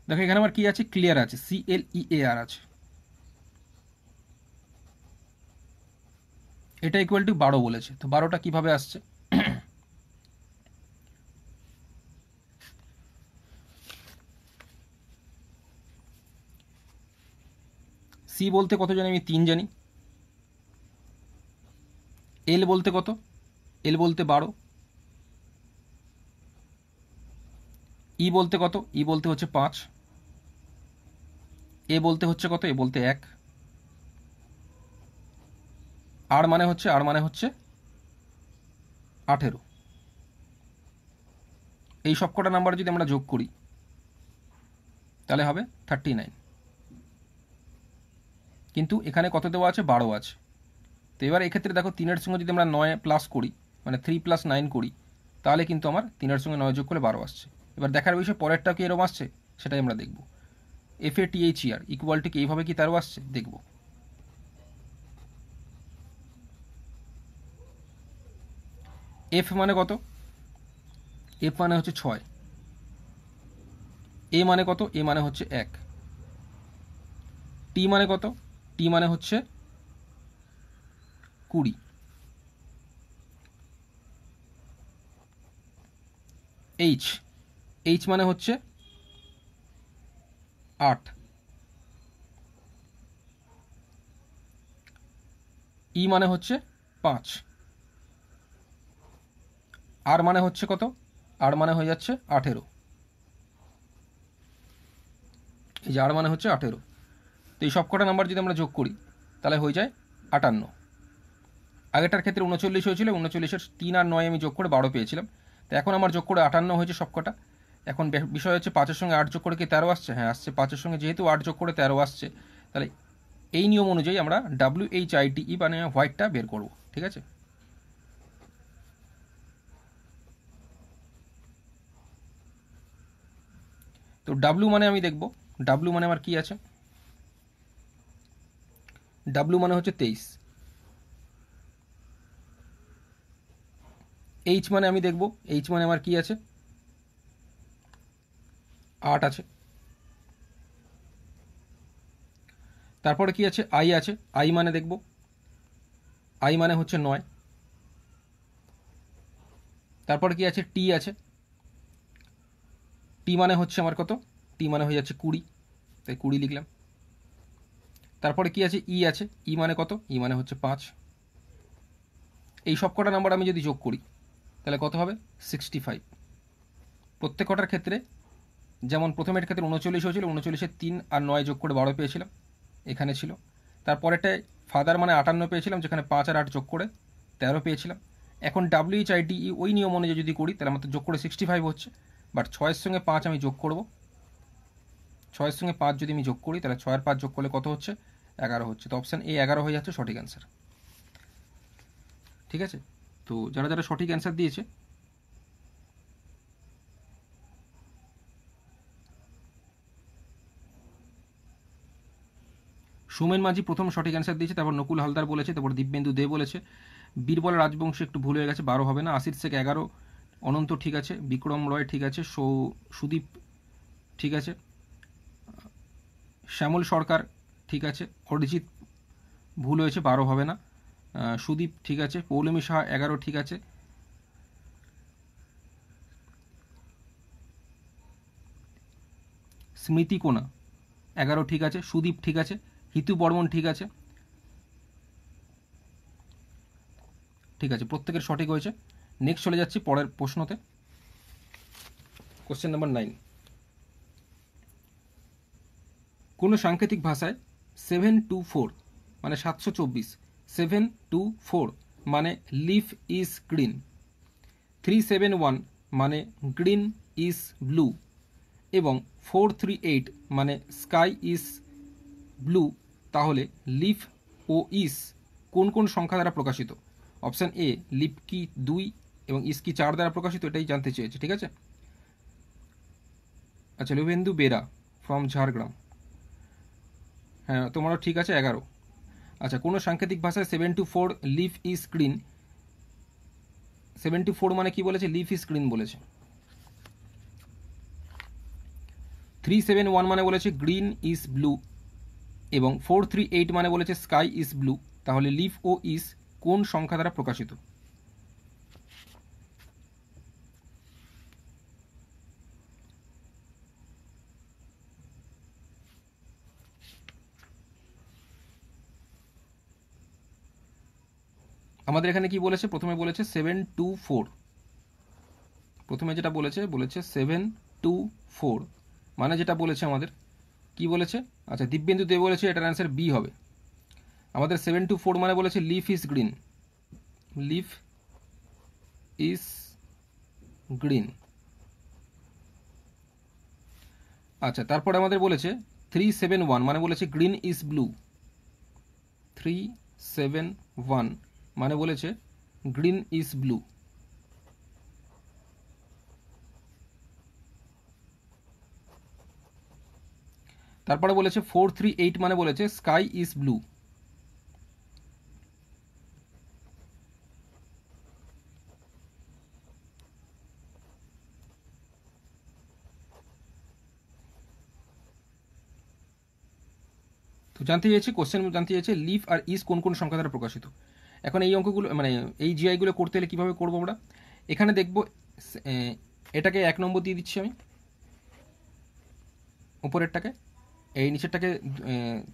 দেখো এখানে আমার কি আছে ক্লিয়ার আছে সি এল ই এ আর আছে এটা ইকুয়াল টু বারো বলেছে তো বারোটা কিভাবে আসছে সি বলতে কত জানি আমি তিন জানি এল বলতে কত এল বলতে বারো ই e বলতে কত ই e বলতে হচ্ছে পাঁচ এ বলতে হচ্ছে কত এ বলতে এক আর মানে হচ্ছে আর মানে হচ্ছে আঠেরো এই সব কটা নাম্বার যদি আমরা যোগ করি তাহলে হবে থার্টি নাইন কিন্তু এখানে কত দেওয়া আছে বারো আছে তো এবার এক্ষেত্রে দেখো তিনের সঙ্গে যদি আমরা নয় প্লাস করি মানে থ্রি প্লাস নাইন করি তাহলে কিন্তু আমার তিনের সঙ্গে নয় যোগ করলে বারো আসছে এবার দেখার বিষয় পরেরটা কি এরকম আসছে সেটাই আমরা দেখবো এফ এ টিএইচ ইয়ার ইকুয়াল কি এইভাবে কি তারও আসছে দেখব এফ মানে কত এফ মানে হচ্ছে ছয় এ মানে কত এ মানে হচ্ছে এক টি মানে কত টি মানে হচ্ছে কুড়ি এইচ এইচ মানে হচ্ছে আট ই মানে হচ্ছে পাঁচ আর মানে হচ্ছে কত আর মানে হয়ে যাচ্ছে আঠেরো এই যে আর মানে হচ্ছে আঠেরো তো এই সব কটা নাম্বার যদি আমরা যোগ করি তাহলে হয়ে যায় আটান্ন আগেটার ক্ষেত্রে উনচল্লিশ হয়েছিল উনচল্লিশের তিন আর নয় আমি যোগ করে বারো পেয়েছিলাম তো এখন আমার যোগ করে আটান্ন হয়েছে সবকটা এখন বিষয় হচ্ছে পাঁচের সঙ্গে আট যোগ করে কি তেরো আসছে হ্যাঁ আসছে পাঁচের সঙ্গে যেহেতু আট যোগ করে তেরো আসছে তাহলে এই নিয়ম অনুযায়ী আমরা ডাব্লিউ এইচ আইটিই মানে হোয়াইটটা বের করব ঠিক আছে তো ডাব্লু মানে আমি দেখব ডাব্লু মানে আমার কি আছে ডাব্লু মানে হচ্ছে তেইশ এইচ মানে আমি দেখব এইচ মানে আমার কি আছে আট আছে তারপরে কি আছে আই আছে আই মানে দেখব আই মানে হচ্ছে নয় তারপরে কি আছে টি আছে টি মানে হচ্ছে আমার কত টি মানে হয়ে যাচ্ছে কুড়ি তাই কুড়ি লিখলাম তারপরে কি আছে ই e আছে ই e মানে কত ই e মানে হচ্ছে পাঁচ এই সব কটা নাম্বার আমি যদি যোগ করি তাহলে কত হবে সিক্সটি ফাইভ প্রত্যেক কটার ক্ষেত্রে যেমন প্রথমের ক্ষেত্রে উনচল্লিশ হয়েছিল উনচল্লিশে তিন আর নয় যোগ করে বারো পেয়েছিলাম এখানে ছিল তারপরেরটায় ফাদার মানে আটান্ন পেয়েছিলাম যেখানে পাঁচ আর আট যোগ করে তেরো পেয়েছিলাম এখন ডাব্লিউএইচ ই e, ওই নিয়ম অনুযায়ী যদি করি তাহলে আমার যোগ করে সিক্সটি ফাইভ হচ্ছে বাট ছয়ের সঙ্গে পাঁচ আমি যোগ করব ছয়ের সঙ্গে পাঁচ যদি আমি যোগ করি তাহলে ছয়ের পাঁচ যোগ করলে কত হচ্ছে এগারো হচ্ছে তো অপশান এ এগারো হয়ে যাচ্ছে সঠিক অ্যান্সার ঠিক আছে তো যারা যারা সঠিক অ্যান্সার দিয়েছে সোমেন মাঝি প্রথম সঠিক অ্যান্সার দিয়েছে তারপর নকুল হালদার বলেছে তারপর দিব্যেন্দু দে বলেছে বীরবল রাজবংশ একটু ভুল হয়ে গেছে বারো হবে না আশির শেখ এগারো অনন্ত ঠিক আছে বিক্রম রয় ঠিক আছে সৌ সুদীপ ঠিক আছে শ্যামল সরকার ঠিক আছে অরিজিৎ ভুল হয়েছে বারো হবে না সুদীপ ঠিক আছে পৌলমী সাহা এগারো ঠিক আছে স্মৃতিকোনা এগারো ঠিক আছে সুদীপ ঠিক আছে হিতু বর্মন ঠিক আছে ঠিক আছে প্রত্যেকের সঠিক হয়েছে নেক্সট চলে যাচ্ছি পরের প্রশ্নতে কোশ্চেন নাম্বার নাইন কোনো সাংকেতিক ভাষায় সেভেন টু ফোর মানে সাতশো চব্বিশ সেভেন টু ফোর মানে leaf is green three seven one মানে গ্রিন ইজ ব্লু এবং ফোর থ্রি এইট মানে স্কাই ইজ ব্লু তাহলে লিফ ও ইস কোন কোন সংখ্যা দ্বারা প্রকাশিত অপশান এ লিপ কি দুই এবং ইস কি চার দ্বারা প্রকাশিত এটাই জানতে চেয়েছে ঠিক আছে আচ্ছা লুভেন্দু বেরা ফ্রম ঝাড়গ্রাম হ্যাঁ তোমারও ঠিক আছে এগারো আচ্ছা কোনো সাংকেতিক ভাষায় seven two four leaf is screen seven two four মানে কি বলেছে লিফ ই স্ক্রিন বলেছে থ্রি সেভেন ওয়ান মানে বলেছে গ্রিন ইজ ব্লু এবং ফোর থ্রি এইট মানে বলেছে স্কাই ইজ ব্লু তাহলে লিফ ও ইস কোন সংখ্যা দ্বারা প্রকাশিত আমাদের এখানে কি বলেছে প্রথমে বলেছে সেভেন টু ফোর প্রথমে যেটা বলেছে বলেছে সেভেন টু ফোর মানে যেটা বলেছে আমাদের কি বলেছে আচ্ছা দিব্যেন্দু দেব বলেছে এটার অ্যান্সার বি হবে আমাদের সেভেন টু ফোর মানে বলেছে leaf is green leaf is green আচ্ছা তারপরে আমাদের বলেছে থ্রি সেভেন ওয়ান মানে বলেছে green is blue three seven one মানে বলেছে গ্রিন ইজ ব্লু তারপরে বলেছে ফোর থ্রি এইট মানে বলেছে স্কাই ইজ ব্লু তো জানতে চেয়েছি কোশ্চেন জানতে চাইছে লিফ আর ইস কোন কোন সংখ্যা দ্বারা প্রকাশিত এখন এই অঙ্কগুলো মানে এই জিআইগুলো করতে হলে কীভাবে করবো আমরা এখানে দেখব এটাকে এক নম্বর দিয়ে দিচ্ছি আমি উপরেরটাকে এই নিচেরটাকে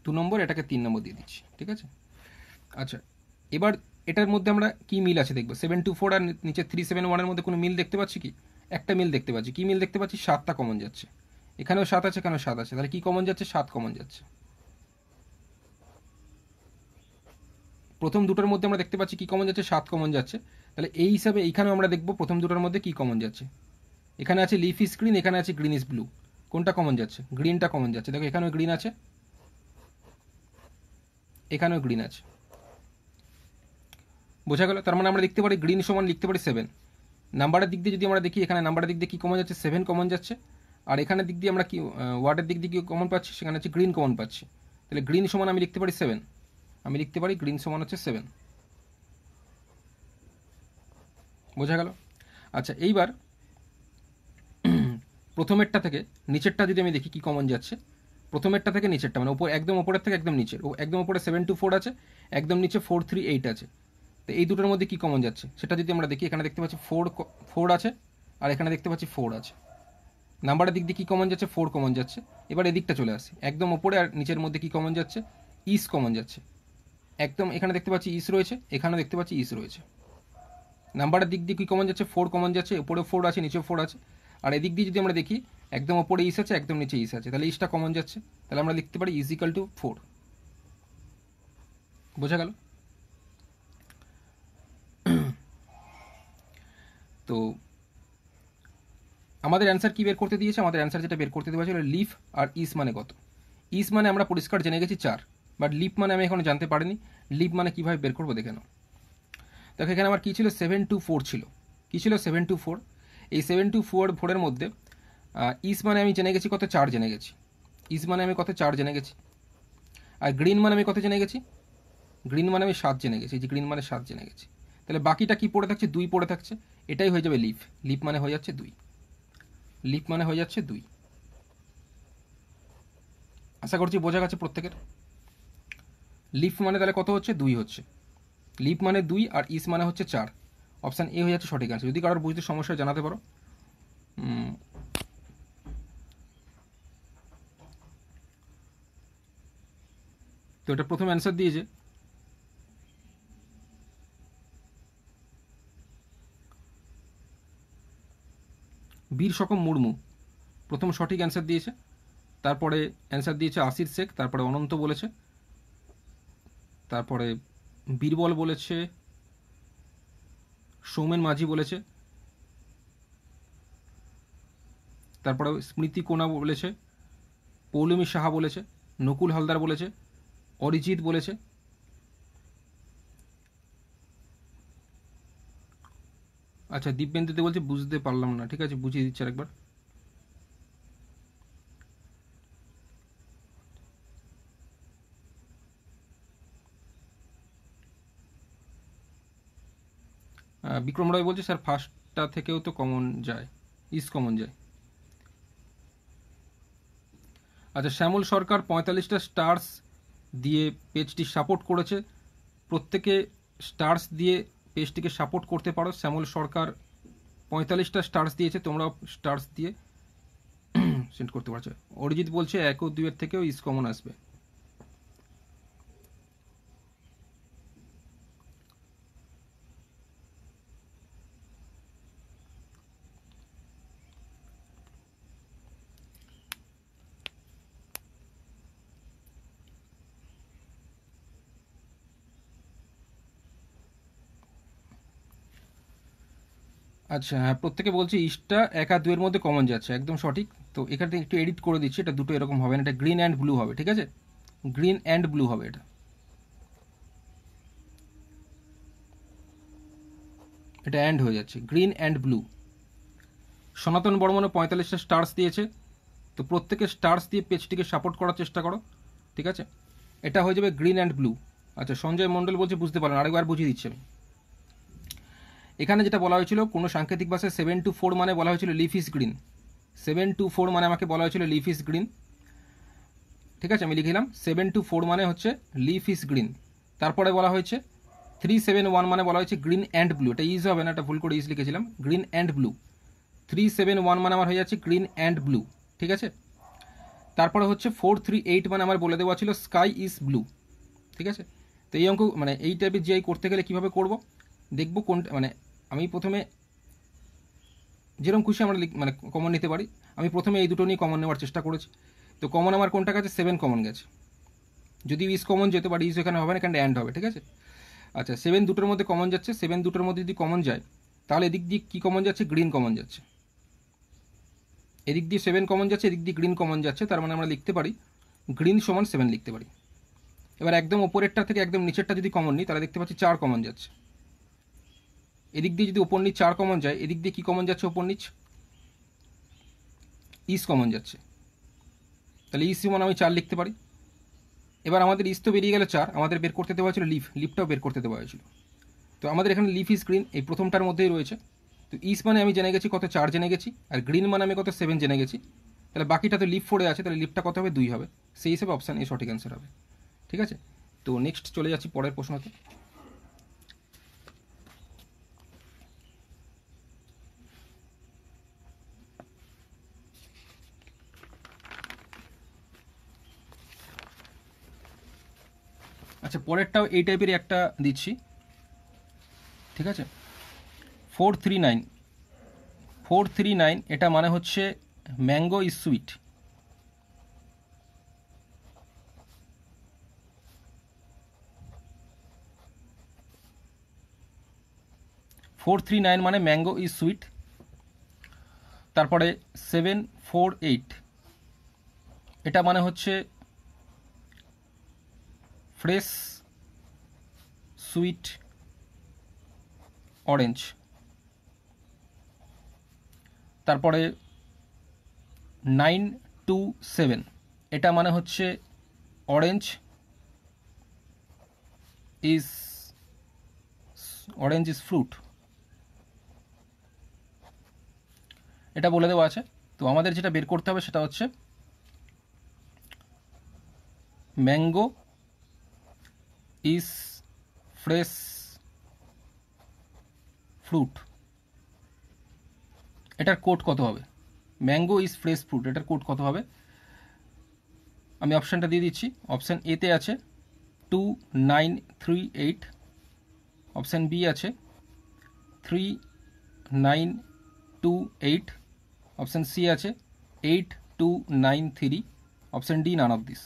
দু নম্বর এটাকে তিন নম্বর দিয়ে দিচ্ছি ঠিক আছে আচ্ছা এবার এটার মধ্যে আমরা কি মিল আছে দেখবো সেভেন টু ফোর আর নিচে থ্রি সেভেন ওয়ানের মধ্যে কোনো মিল দেখতে পাচ্ছি কি একটা মিল দেখতে পাচ্ছি কি মিল দেখতে পাচ্ছি সাতটা কমন যাচ্ছে এখানেও সাত আছে এখানেও সাত আছে তাহলে কি কমন যাচ্ছে সাত কমন যাচ্ছে প্রথম দুটোর মধ্যে আমরা দেখতে পাচ্ছি কি কমন যাচ্ছে সাত কমন যাচ্ছে তাহলে এই হিসাবে এইখানেও আমরা দেখবো প্রথম দুটোর মধ্যে কি কমন যাচ্ছে এখানে আছে লিফ স্ক্রিন এখানে আছে ইস ব্লু কোনটা কমন যাচ্ছে গ্রিনটা কমন যাচ্ছে দেখো এখানেও গ্রিন আছে এখানেও গ্রিন আছে বোঝা গেল তার মানে আমরা লিখতে পারি গ্রিন সমান লিখতে পারি সেভেন নাম্বারের দিক দিয়ে যদি আমরা দেখি এখানে নাম্বারের দিক দিয়ে কী কমন যাচ্ছে সেভেন কমন যাচ্ছে আর এখানে দিক দিয়ে আমরা কি ওয়ার্ডের দিক দিয়ে কমন পাচ্ছি সেখানে হচ্ছে গ্রিন কমন পাচ্ছি তাহলে গ্রিন সমান আমি লিখতে পারি সেভেন আমি লিখতে পারি গ্রিন সমান হচ্ছে সেভেন বোঝা গেল আচ্ছা এইবার প্রথমেরটা থেকে নিচেরটা যদি আমি দেখি কি কমন যাচ্ছে প্রথমেরটা থেকে নিচেরটা মানে ওপর একদম ওপরের থেকে একদম নিচের একদম ওপরে সেভেন টু ফোর আছে একদম নিচে ফোর থ্রি এইট আছে তো এই দুটোর মধ্যে কি কমন যাচ্ছে সেটা যদি আমরা দেখি এখানে দেখতে পাচ্ছি ফোর ফোর আছে আর এখানে দেখতে পাচ্ছি ফোর আছে নাম্বারের দিক দিয়ে কী কমন যাচ্ছে ফোর কমন যাচ্ছে এবার এদিকটা চলে আসে একদম ওপরে আর নিচের মধ্যে কি কমন যাচ্ছে ইস কমন যাচ্ছে একদম এখানে দেখতে পাচ্ছি ইস রয়েছে এখানে দেখতে পাচ্ছি ইস রয়েছে নাম্বারের দিক দিয়ে কী কমন যাচ্ছে ফোর কমন যাচ্ছে ওপরে ফোর আছে নিচেও ফোর আছে আর এদিক দিয়ে যদি আমরা দেখি একদম ওপরে ইস আছে একদম নিচে ইস আছে তাহলে ইসটা কমন যাচ্ছে তাহলে আমরা লিখতে পারি ইজ ইকাল টু ফোর বোঝা গেল [clears throat] তো আমাদের অ্যান্সার কি বের করতে দিয়েছে আমাদের অ্যান্সার যেটা বের করতে দেওয়া লিফ আর ইস মানে কত ইস মানে আমরা পরিষ্কার জেনে গেছি চার বাট লিপ মানে আমি এখন জানতে পারিনি লিপ মানে কীভাবে বের করবো দেখে নাও দেখো এখানে আমার কী ছিল সেভেন টু ফোর ছিল কী ছিল সেভেন টু ফোর এই সেভেন টু ফোর ফোরের মধ্যে ইস মানে আমি জেনে গেছি কত চার জেনে গেছি ইস মানে আমি কত চার জেনে গেছি আর গ্রিন মানে আমি কত জেনে গেছি গ্রিন মানে আমি সাত জেনে গেছি যে গ্রিন মানে সাত জেনে গেছি তাহলে বাকিটা কি পড়ে থাকছে দুই পড়ে থাকছে এটাই হয়ে যাবে লিপ লিপ মানে হয়ে যাচ্ছে দুই লিপ মানে হয়ে যাচ্ছে দুই আশা করছি বোঝা গেছে প্রত্যেকের লিপ মানে তাহলে কত হচ্ছে দুই হচ্ছে লিপ মানে দুই আর ইস মানে হচ্ছে চার অপশান এ হয়ে যাচ্ছে সঠিক আনসার যদি কারোর বুঝতে সমস্যা জানাতে পারো তো এটা প্রথম অ্যান্সার দিয়েছে বীর সকম মুর্মু প্রথম সঠিক অ্যান্সার দিয়েছে তারপরে অ্যান্সার দিয়েছে আসির শেখ তারপরে অনন্ত বলেছে তারপরে বীরবল বলেছে সৌমেন মাঝি বলেছে তারপরে স্মৃতি কোনা বলেছে পৌলমী সাহা বলেছে নকুল হালদার বলেছে অরিজিৎ বলেছে আচ্ছা দিব্যেন্দুতে বলছে বুঝতে পারলাম না ঠিক আছে বুঝিয়ে দিচ্ছে একবার বিক্রম রায় বলছে স্যার ফার্স্টটা থেকেও তো কমন যায় ইস কমন যায় আচ্ছা শ্যামল সরকার পঁয়তাল্লিশটা স্টার্স দিয়ে পেজটি সাপোর্ট করেছে প্রত্যেকে স্টার্স দিয়ে পেজটিকে সাপোর্ট করতে পারো শ্যামল সরকার পঁয়তাল্লিশটা স্টার্স দিয়েছে তোমরাও স্টার্স দিয়ে সেন্ড [clears throat] করতে পারছো অরিজিৎ বলছে এক ও দুয়ের থেকেও ইস কমন আসবে আচ্ছা হ্যাঁ প্রত্যেকে বলছে ইস্টটা এক আর দুয়ের মধ্যে কমন যাচ্ছে একদম সঠিক তো এখানে একটু এডিট করে দিচ্ছি এটা দুটো এরকম হবে না এটা গ্রিন অ্যান্ড ব্লু হবে ঠিক আছে গ্রিন অ্যান্ড ব্লু হবে এটা এটা অ্যান্ড হয়ে যাচ্ছে গ্রিন অ্যান্ড ব্লু সনাতন বর্মনে পঁয়তাল্লিশটা স্টার্স দিয়েছে তো প্রত্যেকে স্টার্স দিয়ে পেজটিকে সাপোর্ট করার চেষ্টা করো ঠিক আছে এটা হয়ে যাবে গ্রিন অ্যান্ড ব্লু আচ্ছা সঞ্জয় মণ্ডল বলছে বুঝতে পারেন আরেকবার বুঝিয়ে দিচ্ছি আমি এখানে যেটা বলা হয়েছিল কোনো সাংকেতিক ভাষায় সেভেন টু ফোর মানে বলা হয়েছিল leaf is green seven two four মানে আমাকে বলা হয়েছিল লিফ ইস গ্রিন ঠিক আছে আমি লিখিলাম সেভেন টু ফোর মানে হচ্ছে লিফ ইস গ্রিন তারপরে বলা হয়েছে থ্রি সেভেন ওয়ান মানে বলা হয়েছে গ্রিন অ্যান্ড ব্লু এটা ইজ হবে না এটা ভুল করে ইজ লিখেছিলাম green and blue three seven one মানে আমার হয়ে যাচ্ছে গ্রিন অ্যান্ড ব্লু ঠিক আছে তারপরে হচ্ছে ফোর থ্রি এইট মানে আমার বলে দেওয়া ছিল স্কাই ইজ ব্লু ঠিক আছে তো এই অঙ্ক মানে এই টাইপের জিআই করতে গেলে কীভাবে করবো দেখবো কোন মানে আমি প্রথমে যেরকম খুশি আমরা মানে কমন নিতে পারি আমি প্রথমে এই দুটো নিয়ে কমন নেওয়ার চেষ্টা করেছি তো কমন আমার কোনটা গেছে সেভেন কমন গেছে যদি ইস কমন যেতে পারি ইস এখানে হবে না এখানে অ্যান্ড হবে ঠিক আছে আচ্ছা সেভেন দুটোর মধ্যে কমন যাচ্ছে সেভেন দুটোর মধ্যে যদি কমন যায় তাহলে এদিক দিয়ে কী কমন যাচ্ছে গ্রিন কমন যাচ্ছে এদিক দিয়ে সেভেন কমন যাচ্ছে এদিক দিয়ে গ্রিন কমন যাচ্ছে তার মানে আমরা লিখতে পারি গ্রিন সমান সেভেন লিখতে পারি এবার একদম ওপরেরটা থেকে একদম নিচেরটা যদি কমন নিই তাহলে দেখতে পাচ্ছি চার কমন যাচ্ছে এদিক দিয়ে যদি ওপর নিচ চার কমন যায় এদিক দিয়ে কী কমন যাচ্ছে ওপর নিচ ইস কমন যাচ্ছে তাহলে ইস সমান আমি চার লিখতে পারি এবার আমাদের ইস তো বেরিয়ে গেল চার আমাদের বের করতে দেওয়া হয়েছিল লিফ লিফটাও বের করতে দেওয়া হয়েছিল তো আমাদের এখানে লিফ ইস গ্রিন এই প্রথমটার মধ্যেই রয়েছে তো ইস মানে আমি জেনে গেছি কত চার জেনে গেছি আর গ্রিন মানে আমি কত সেভেন জেনে গেছি তাহলে বাকিটা তো লিফ ফোরে আছে তাহলে লিফটা কত হবে দুই হবে সেই হিসেবে অপশান এ সঠিক অ্যান্সার হবে ঠিক আছে তো নেক্সট চলে যাচ্ছি পরের প্রশ্নতে আচ্ছা পরেরটাও এই টাইপের একটা দিচ্ছি ঠিক আছে four three nine four three nine এটা মানে হচ্ছে mango is sweet four three nine মানে ম্যাঙ্গো ইজ সুইট তারপরে সেভেন ফোর এইট এটা মানে হচ্ছে ফ্রেশ সুইট অরেঞ্জ তারপরে নাইন টু সেভেন এটা মানে হচ্ছে orange is orange is fruit এটা বলে দেওয়া আছে তো আমাদের যেটা বের করতে হবে সেটা হচ্ছে ম্যাঙ্গো is fresh ফ্রুট এটার কোট কত হবে ম্যাঙ্গো ইজ ফ্রেশ ফ্রুট এটার কোট কত হবে আমি অপশানটা দিয়ে দিচ্ছি অপশান এতে আছে two nine three eight option B আছে three nine two eight option C আছে eight two nine three option D none of this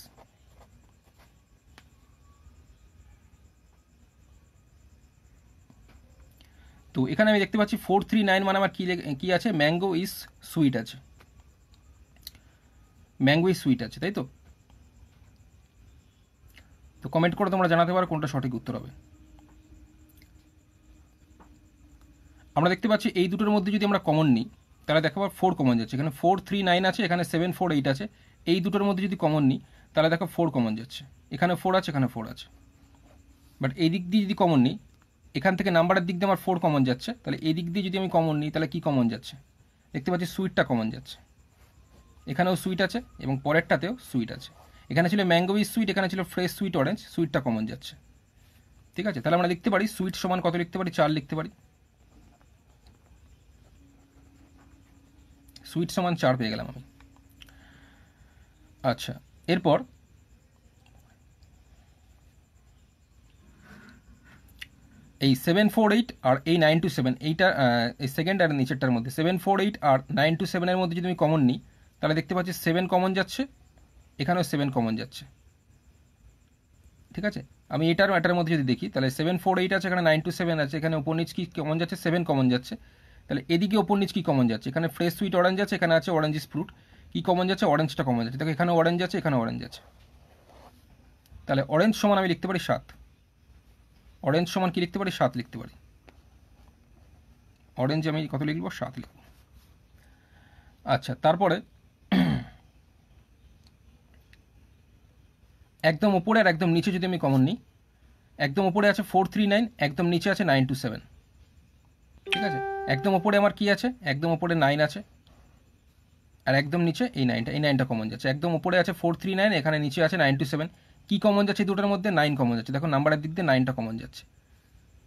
তো এখানে আমি দেখতে পাচ্ছি ফোর থ্রি নাইন মানে আমার কী কী আছে ম্যাঙ্গো ইজ সুইট আছে ম্যাঙ্গো ইজ সুইট আছে তাই তো তো কমেন্ট করে তোমরা জানাতে পারো কোনটা সঠিক উত্তর হবে আমরা দেখতে পাচ্ছি এই দুটোর মধ্যে যদি আমরা কমন নিই তাহলে দেখো আবার ফোর কমন যাচ্ছে এখানে ফোর থ্রি নাইন আছে এখানে সেভেন ফোর এইট আছে এই দুটোর মধ্যে যদি কমন নিই তাহলে দেখো ফোর কমন যাচ্ছে এখানে ফোর আছে এখানে ফোর আছে বাট এই দিক দিয়ে যদি কমন নিই এখান থেকে নাম্বারের দিক দিয়ে আমার ফোর কমন যাচ্ছে তাহলে এই দিক দিয়ে যদি আমি কমন নিই তাহলে কি কমন যাচ্ছে দেখতে পাচ্ছি সুইটটা কমন যাচ্ছে এখানেও সুইট আছে এবং পরেরটাতেও সুইট আছে এখানে ছিল ম্যাঙ্গোই সুইট এখানে ছিল ফ্রেশ সুইট অরেঞ্জ সুইটটা কমন যাচ্ছে ঠিক আছে তাহলে আমরা লিখতে পারি সুইট সমান কত লিখতে পারি চার লিখতে পারি সুইট সমান চার পেয়ে গেলাম আমি আচ্ছা এরপর এই সেভেন ফোর এইট আর এই নাইন টু সেভেন এইটা এই সেকেন্ড আর নিচেরটার মধ্যে সেভেন ফোর এইট আর নাইন টু সেভেনের মধ্যে যদি আমি কমন নিই তাহলে দেখতে পাচ্ছি সেভেন কমন যাচ্ছে এখানেও সেভেন কমন যাচ্ছে ঠিক আছে আমি এটার এটার মধ্যে যদি দেখি তাহলে সেভেন ফোর এইট আছে এখানে নাইন টু সেভেন আছে এখানে ওপর নিচ কি কমন যাচ্ছে সেভেন কমন যাচ্ছে তাহলে এদিকে ওপর নিচ কি কমন যাচ্ছে এখানে ফ্রেশ সুইট অরেঞ্জ আছে এখানে আছে অরেঞ্জ ফ্রুট কি কমন যাচ্ছে অরেঞ্জটা কমন যাচ্ছে দেখো এখানে অরেঞ্জ আছে এখানে অরেঞ্জ আছে তাহলে অরেঞ্জ সমান আমি লিখতে পারি সাত অরেঞ্জ সমান কি লিখতে পারি সাত লিখতে পারি অরেঞ্জ আমি কত লিখব সাত লিখব আচ্ছা তারপরে একদম ওপরে আর একদম নিচে যদি আমি কমন নিই একদম ওপরে আছে ফোর থ্রি নাইন একদম নিচে আছে নাইন টু সেভেন ঠিক আছে একদম ওপরে আমার কি আছে একদম ওপরে নাইন আছে আর একদম নিচে এই নাইনটা এই নাইনটা কমন যাচ্ছে একদম ওপরে আছে ফোর থ্রি নাইন এখানে নিচে আছে নাইন টু সেভেন কি কমন যাচ্ছে দুটোর মধ্যে নাইন কমন যাচ্ছে দেখো নাম্বারের দিক দিয়ে নাইনটা কমন যাচ্ছে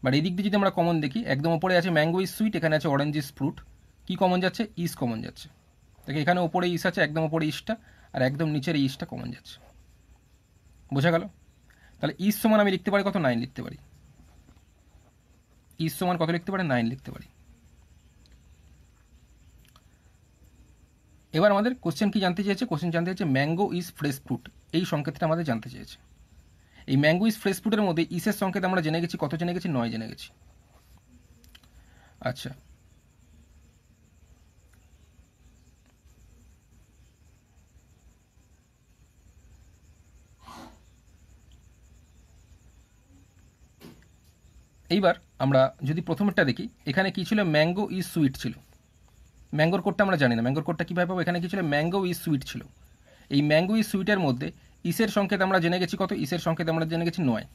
বাট এই দিক দিয়ে যদি আমরা কমন দেখি একদম ওপরে আছে ম্যাঙ্গো ইস সুইট এখানে আছে অরেঞ্জ ইস ফ্রুট কি কমন যাচ্ছে ইস কমন যাচ্ছে দেখো এখানে ওপরে ইস আছে একদম ওপরে ইসটা আর একদম নিচের ইসটা কমন যাচ্ছে বোঝা গেল তাহলে ইস সমান আমি লিখতে পারি কত নাইন লিখতে পারি ইস সমান কত লিখতে পারি নাইন লিখতে পারি এবার আমাদের কোশ্চেন কি জানতে চেয়েছে কোশ্চেন জানতে চেয়েছে ম্যাঙ্গো ইজ ফ্রেশ ফ্রুট এই সংকেতটা আমাদের জানতে চেয়েছে এই ম্যাঙ্গো ইজ ফ্রেশ ফ্রুটের মধ্যে ইসের সংকেত আমরা জেনে গেছি কত জেনে গেছি নয় জেনে গেছি আচ্ছা এইবার আমরা যদি প্রথমেরটা দেখি এখানে কি ছিল ম্যাঙ্গো ইজ সুইট ছিল ম্যাঙ্গোর কোটটা আমরা জানি না ম্যাঙ্গোর কোটটা কীভাবে পাবো এখানে কি ছিল ম্যাঙ্গো ইজ সুইট ছিল এই ম্যাঙ্গো ইজ সুইটের মধ্যে ইসের সংকেত আমরা জেনে গেছি কত ইসের সংকেত আমরা জেনে গেছি নয়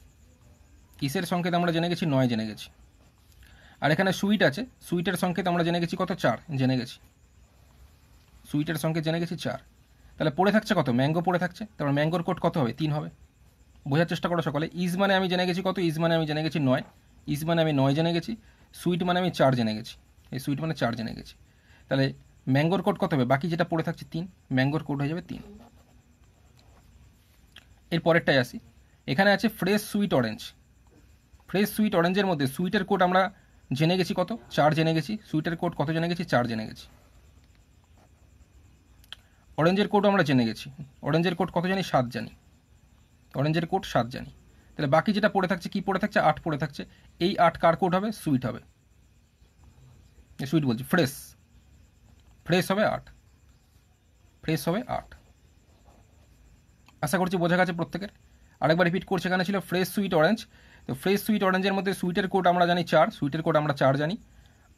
ইসের সংকেত আমরা জেনে গেছি নয় জেনে গেছি আর এখানে সুইট আছে সুইটের সংকেত আমরা জেনে গেছি কত চার জেনে গেছি সুইটের সংকেত জেনে গেছি চার তাহলে পড়ে থাকছে কত ম্যাঙ্গো পড়ে থাকছে তারপর ম্যাঙ্গোর কোট কত হবে তিন হবে বোঝার চেষ্টা করো সকলে ইজ মানে আমি জেনে গেছি কত ইজ মানে আমি জেনে গেছি নয় ইজ মানে আমি নয় জেনে গেছি সুইট মানে আমি চার জেনে গেছি এই সুইট মানে চার জেনে গেছি তাহলে ম্যাঙ্গোর কোড কত হবে বাকি যেটা পড়ে থাকছে তিন ম্যাঙ্গোর কোড হয়ে যাবে তিন এর পরেরটাই আসি এখানে আছে fresh sweet orange fresh sweet অরেঞ্জের মধ্যে সুইটের কোড আমরা জেনে গেছি কত চার জেনে গেছি সুইটের কোড কত জেনে গেছি চার জেনে গেছি অরেঞ্জের কোড আমরা জেনে গেছি অরেঞ্জের কোড কত জানি সাত জানি অরেঞ্জের কোড সাত জানি তাহলে বাকি যেটা পড়ে থাকছে কি পড়ে থাকছে আট পড়ে থাকছে এই আট কার কোড হবে সুইট হবে সুইট বলছি ফ্রেশ ফ্রেশ হবে আট ফ্রেশ হবে আট আশা করছি বোঝা গেছে প্রত্যেকের আরেকবার রিপিট করছে এখানে ছিল ফ্রেশ সুইট অরেঞ্জ তো ফ্রেশ সুইট অরেঞ্জের মধ্যে সুইটের কোট আমরা জানি চার সুইটের কোট আমরা চার জানি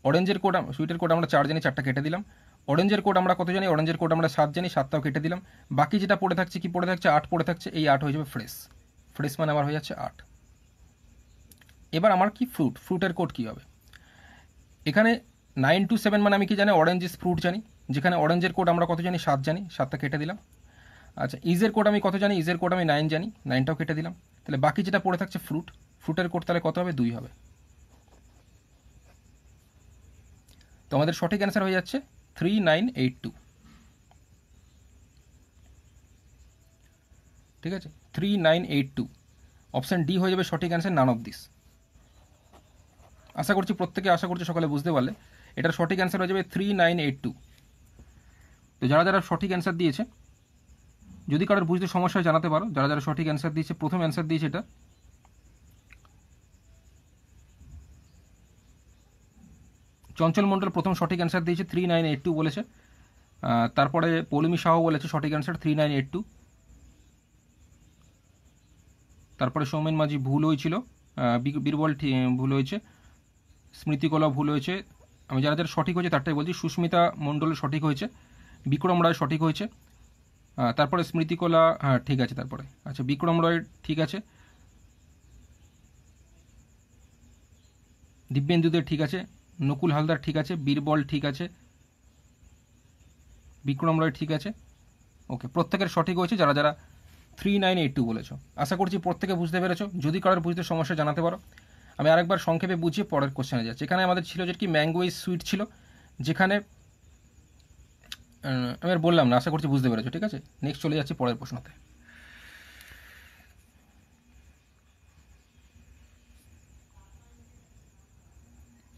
অরেঞ্জের কোড সুইটের কোট আমরা চার জানি চারটা কেটে দিলাম অরেঞ্জের কোট আমরা কত জানি অরেঞ্জের কোট আমরা সাত জানি সাতটাও কেটে দিলাম বাকি যেটা পড়ে থাকছে কি পড়ে থাকছে আট পড়ে থাকছে এই আট হয়ে যাবে ফ্রেশ ফ্রেশ মানে আমার হয়ে যাচ্ছে আট এবার আমার কি ফ্রুট ফ্রুটের কোট কী হবে এখানে নাইন টু সেভেন মানে আমি কি জানি অরেঞ্জ ফ্রুট জানি যেখানে অরেঞ্জের কোড আমরা কত জানি সাত জানি সাতটা কেটে দিলাম আচ্ছা ইজের কোড আমি কত জানি ইজের কোড আমি নাইন জানি নাইনটাও কেটে দিলাম তাহলে বাকি যেটা পড়ে থাকছে ফ্রুট ফ্রুটের কোড তাহলে কত হবে দুই হবে তো আমাদের সঠিক অ্যান্সার হয়ে যাচ্ছে থ্রি নাইন এইট টু ঠিক আছে three nine eight two option D হয়ে যাবে সঠিক অ্যান্সার নান অফ দিস আশা করছি প্রত্যেকে আশা করছি সকালে বুঝতে পারলে এটার সঠিক অ্যান্সার হয়ে যাবে থ্রি নাইন এইট টু তো যারা যারা সঠিক অ্যান্সার দিয়েছে যদি কারোর বুঝতে সমস্যা হয় জানাতে পারো যারা যারা সঠিক অ্যান্সার দিয়েছে প্রথম অ্যান্সার দিয়েছে এটা চঞ্চল মন্ডল প্রথম সঠিক অ্যান্সার দিয়েছে থ্রি নাইন এইট টু বলেছে তারপরে পলিমি শাহ বলেছে সঠিক answer three nine eight two তারপরে সৌমেন মাঝি ভুল হয়েছিল বীরবল ভুল হয়েছে স্মৃতিকলা ভুল হয়েছে আমি যারা যারা সঠিক হয়েছে তারটাই বলছি সুস্মিতা মণ্ডল সঠিক হয়েছে বিক্রম রায় সঠিক হয়েছে তারপরে স্মৃতিকলা হ্যাঁ ঠিক আছে তারপরে আচ্ছা বিক্রম রয় ঠিক আছে দিব্যেন্দুদের ঠিক আছে নকুল হালদার ঠিক আছে বীরবল ঠিক আছে বিক্রম রয় ঠিক আছে ওকে প্রত্যেকের সঠিক হয়েছে যারা যারা থ্রি নাইন এইট টু বলেছো আশা করছি প্রত্যেকে বুঝতে পেরেছো যদি কারোর বুঝতে সমস্যা জানাতে পারো আমি আরেকবার সংক্ষেপে বুঝিয়ে পরের কোশ্চেনে যাচ্ছি এখানে আমাদের ছিল যে কি ম্যাঙ্গো সুইট ছিল যেখানে আমি আর বললাম না আশা করছি বুঝতে পেরেছো ঠিক আছে নেক্সট চলে যাচ্ছি পরের প্রশ্নতে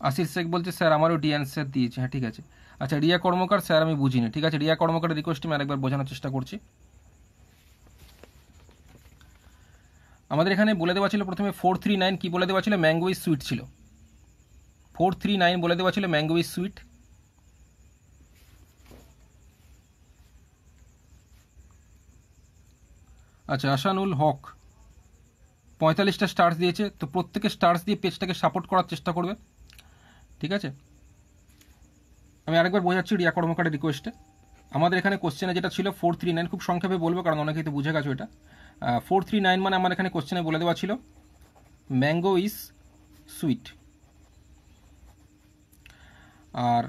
আশিস শেখ বলছে স্যার আমারও ডি অ্যান্সার দিয়েছে হ্যাঁ ঠিক আছে আচ্ছা রিয়া কর্মকার স্যার আমি বুঝিনি ঠিক আছে রিয়া কর্মকারের রিকোয়েস্ট আমি আরেকবার বোঝানোর চেষ্টা করছি আমাদের এখানে বলে দেওয়া ছিল প্রথমে ফোর থ্রি নাইন কী বলে দেওয়া ছিল ম্যাঙ্গো সুইট ছিল ফোর থ্রি নাইন বলে দেওয়া ছিল ম্যাঙ্গো সুইট আচ্ছা আসানুল হক পঁয়তাল্লিশটা স্টার্স দিয়েছে তো প্রত্যেকে স্টার্স দিয়ে পেজটাকে সাপোর্ট করার চেষ্টা করবে ঠিক আছে আমি আরেকবার বোঝাচ্ছি রিয়া কর্মকারের রিকোয়েস্টে আমাদের এখানে কোশ্চেনে যেটা ছিল ফোর থ্রি নাইন খুব সংক্ষেপে বলবো কারণ অনেকেই তো বুঝে গেছো এটা ফোর থ্রি নাইন মানে আমার এখানে কোশ্চেনে বলে দেওয়া ছিল ম্যাঙ্গো ইজ সুইট আর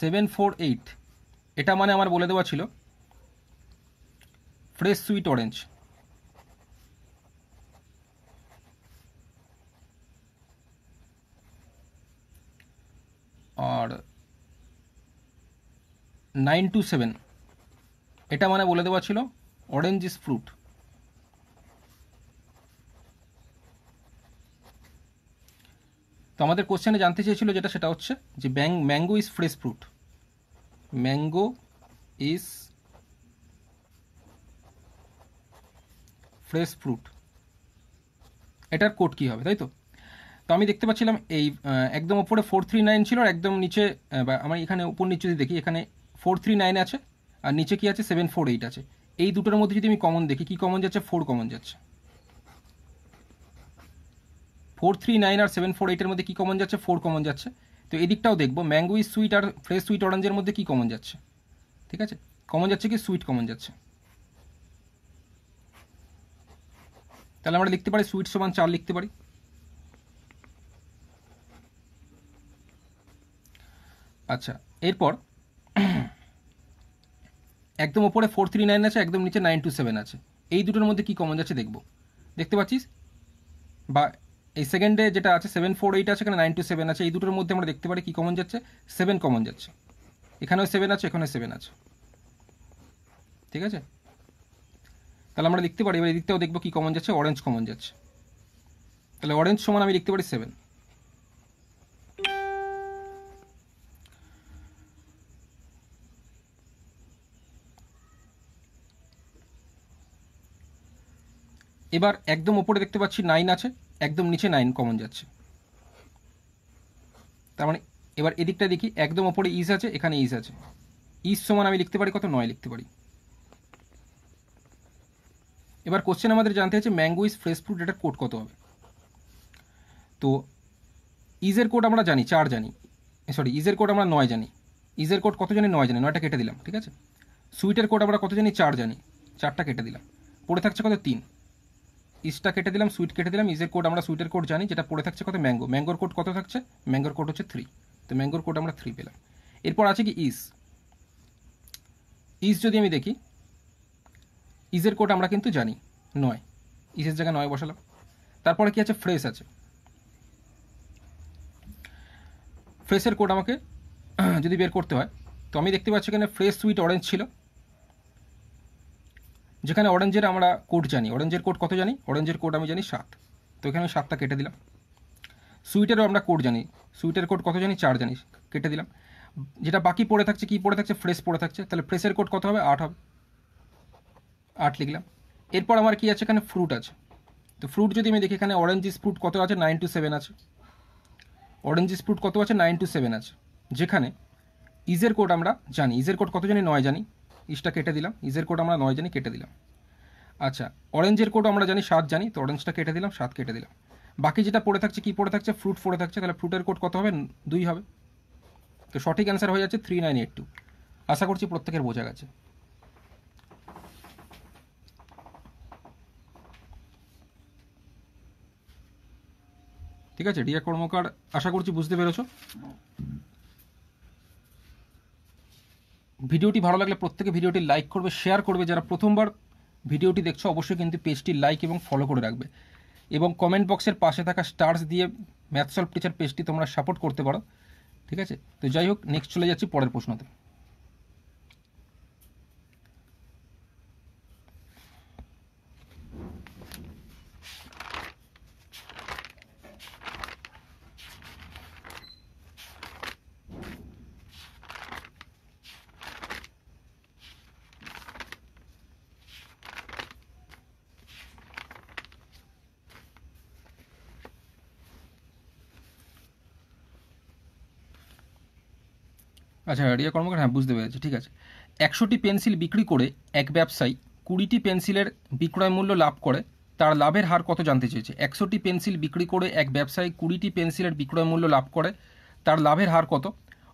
সেভেন ফোর এইট এটা মানে আমার বলে দেওয়া ছিল ফ্রেশ সুইট অরেঞ্জ আর নাইন টু সেভেন এটা মানে বলে দেওয়া ছিল অরেঞ্জ ইজ ফ্রুট আমাদের কোশ্চেনে জানতে চেয়েছিল যেটা সেটা হচ্ছে যে ব্যাং mango is fresh fruit mango is fresh fruit এটার কোড কী হবে তাই তো তো আমি দেখতে পাচ্ছিলাম এই একদম ওপরে ফোর থ্রি নাইন ছিল আর একদম নিচে বা আমার এখানে উপর নিচে যদি দেখি এখানে ফোর থ্রি নাইন আছে আর নিচে কি আছে সেভেন ফোর এইট আছে এই দুটোর মধ্যে যদি আমি কমন দেখি কি কমন যাচ্ছে ফোর কমন যাচ্ছে ফোর থ্রি নাইন আর সেভেন ফোর এইটের মধ্যে কী কমন যাচ্ছে ফোর কমন যাচ্ছে তো এদিকটাও দেখবো ম্যাঙ্গো ইজ সুইট আর ফ্রেশ সুইট অরেঞ্জের মধ্যে কী কমন যাচ্ছে ঠিক আছে কমন যাচ্ছে কি সুইট কমন যাচ্ছে তাহলে আমরা লিখতে পারি সুইট সমান চার লিখতে পারি আচ্ছা এরপর একদম ওপরে ফোর থ্রি নাইন আছে একদম নিচে নাইন টু সেভেন আছে এই দুটোর মধ্যে কি কমন যাচ্ছে দেখব দেখতে পাচ্ছিস বা এই সেকেন্ডে যেটা আছে সেভেন ফোর এইট আছে এখানে নাইন টু সেভেন আছে এই দুটোর মধ্যে আমরা দেখতে পারি কী কমন যাচ্ছে সেভেন কমন যাচ্ছে এখানেও সেভেন আছে এখানে সেভেন আছে ঠিক আছে তাহলে আমরা লিখতে পারি এবার এদিকটাও দেখবো কী কমন যাচ্ছে অরেঞ্জ কমন যাচ্ছে তাহলে অরেঞ্জ সমান আমি লিখতে পারি সেভেন এবার একদম ওপরে দেখতে পাচ্ছি নাইন আছে একদম নিচে নাইন কমন যাচ্ছে তার মানে এবার এদিকটা দেখি একদম ওপরে ইস আছে এখানে ইস আছে ইস সমান আমি লিখতে পারি কত নয় লিখতে পারি এবার কোশ্চেন আমাদের জানতে হচ্ছে ম্যাঙ্গো ইস ফ্রেশ ফ্রুট এটার কোড কত হবে তো ইজের কোড আমরা জানি চার জানি সরি ইজের কোড আমরা নয় জানি ইজের কোড কত জানি নয় জানি নয়টা কেটে দিলাম ঠিক আছে সুইটের কোড আমরা কত জানি চার জানি চারটা কেটে দিলাম পড়ে থাকছে কত তিন ইস্টা কেটে দিলাম সুইট কেটে দিলাম ইজের কোড আমরা সুইটের কোড জানি যেটা পড়ে থাকছে কত ম্যাঙ্গো ম্যাঙ্গোর কোড কত থাকছে ম্যাঙ্গোর কোড হচ্ছে থ্রি তো ম্যাঙ্গোর কোড আমরা থ্রি পেলাম এরপর আছে কি ইস ইস যদি আমি দেখি ইজের কোড আমরা কিন্তু জানি নয় ইসের জায়গায় নয় বসালাম তারপরে কি আছে ফ্রেশ আছে ফ্রেশের কোড আমাকে যদি বের করতে হয় তো আমি দেখতে পাচ্ছি এখানে ফ্রেশ সুইট অরেঞ্জ ছিল যেখানে অরেঞ্জের আমরা কোড জানি অরেঞ্জের কোড কত জানি অরেঞ্জের কোড আমি জানি সাত তো এখানে আমি সাতটা কেটে দিলাম সুইটেরও আমরা কোড জানি সুইটের কোড কত জানি চার জানি কেটে দিলাম যেটা বাকি পড়ে থাকছে কি পড়ে থাকছে ফ্রেশ পড়ে থাকছে তাহলে ফ্রেশের কোড কত হবে আট হবে আট লিখলাম এরপর আমার কি আছে এখানে ফ্রুট আছে তো ফ্রুট যদি আমি দেখি এখানে অরেঞ্জ ফ্রুট কত আছে নাইন টু সেভেন আছে অরেঞ্জ ফ্রুট কত আছে নাইন টু সেভেন আছে যেখানে ইজের কোড আমরা জানি ইজের কোড কত জানি নয় জানি ইসটা কেটে দিলাম ইজের কোড আমরা নয় জানি কেটে দিলাম আচ্ছা অরেঞ্জের কোড আমরা জানি সাত জানি তো অরেঞ্জটা কেটে দিলাম সাত কেটে দিলাম বাকি যেটা পড়ে থাকছে কি পড়ে থাকছে ফ্রুট পড়ে থাকছে তাহলে ফ্রুটের কোড কত হবে দুই হবে তো সঠিক অ্যান্সার হয়ে যাচ্ছে থ্রি নাইন এইট টু আশা করছি প্রত্যেকের বোঝা গেছে ঠিক আছে ডিয়া কর্মকার আশা করছি বুঝতে পেরেছো ভিডিওটি ভালো লাগলে প্রত্যেকে ভিডিওটি লাইক করবে শেয়ার করবে যারা প্রথমবার ভিডিওটি দেখছো অবশ্যই কিন্তু পেজটি লাইক এবং ফলো করে রাখবে এবং কমেন্ট বক্সের পাশে থাকা স্টার্স দিয়ে ম্যাথসলভ টিচার পেজটি তোমরা সাপোর্ট করতে পারো ঠিক আছে তো যাই হোক নেক্সট চলে যাচ্ছি পরের প্রশ্নতে আচ্ছা রিয়া কর্মকার হ্যাঁ বুঝতে পেরেছি ঠিক আছে একশোটি পেন্সিল বিক্রি করে এক ব্যবসায়ী কুড়িটি পেন্সিলের বিক্রয় মূল্য লাভ করে তার লাভের হার কত জানতে চেয়েছে একশোটি পেন্সিল বিক্রি করে এক ব্যবসায়ী কুড়িটি পেন্সিলের বিক্রয় মূল্য লাভ করে তার লাভের হার কত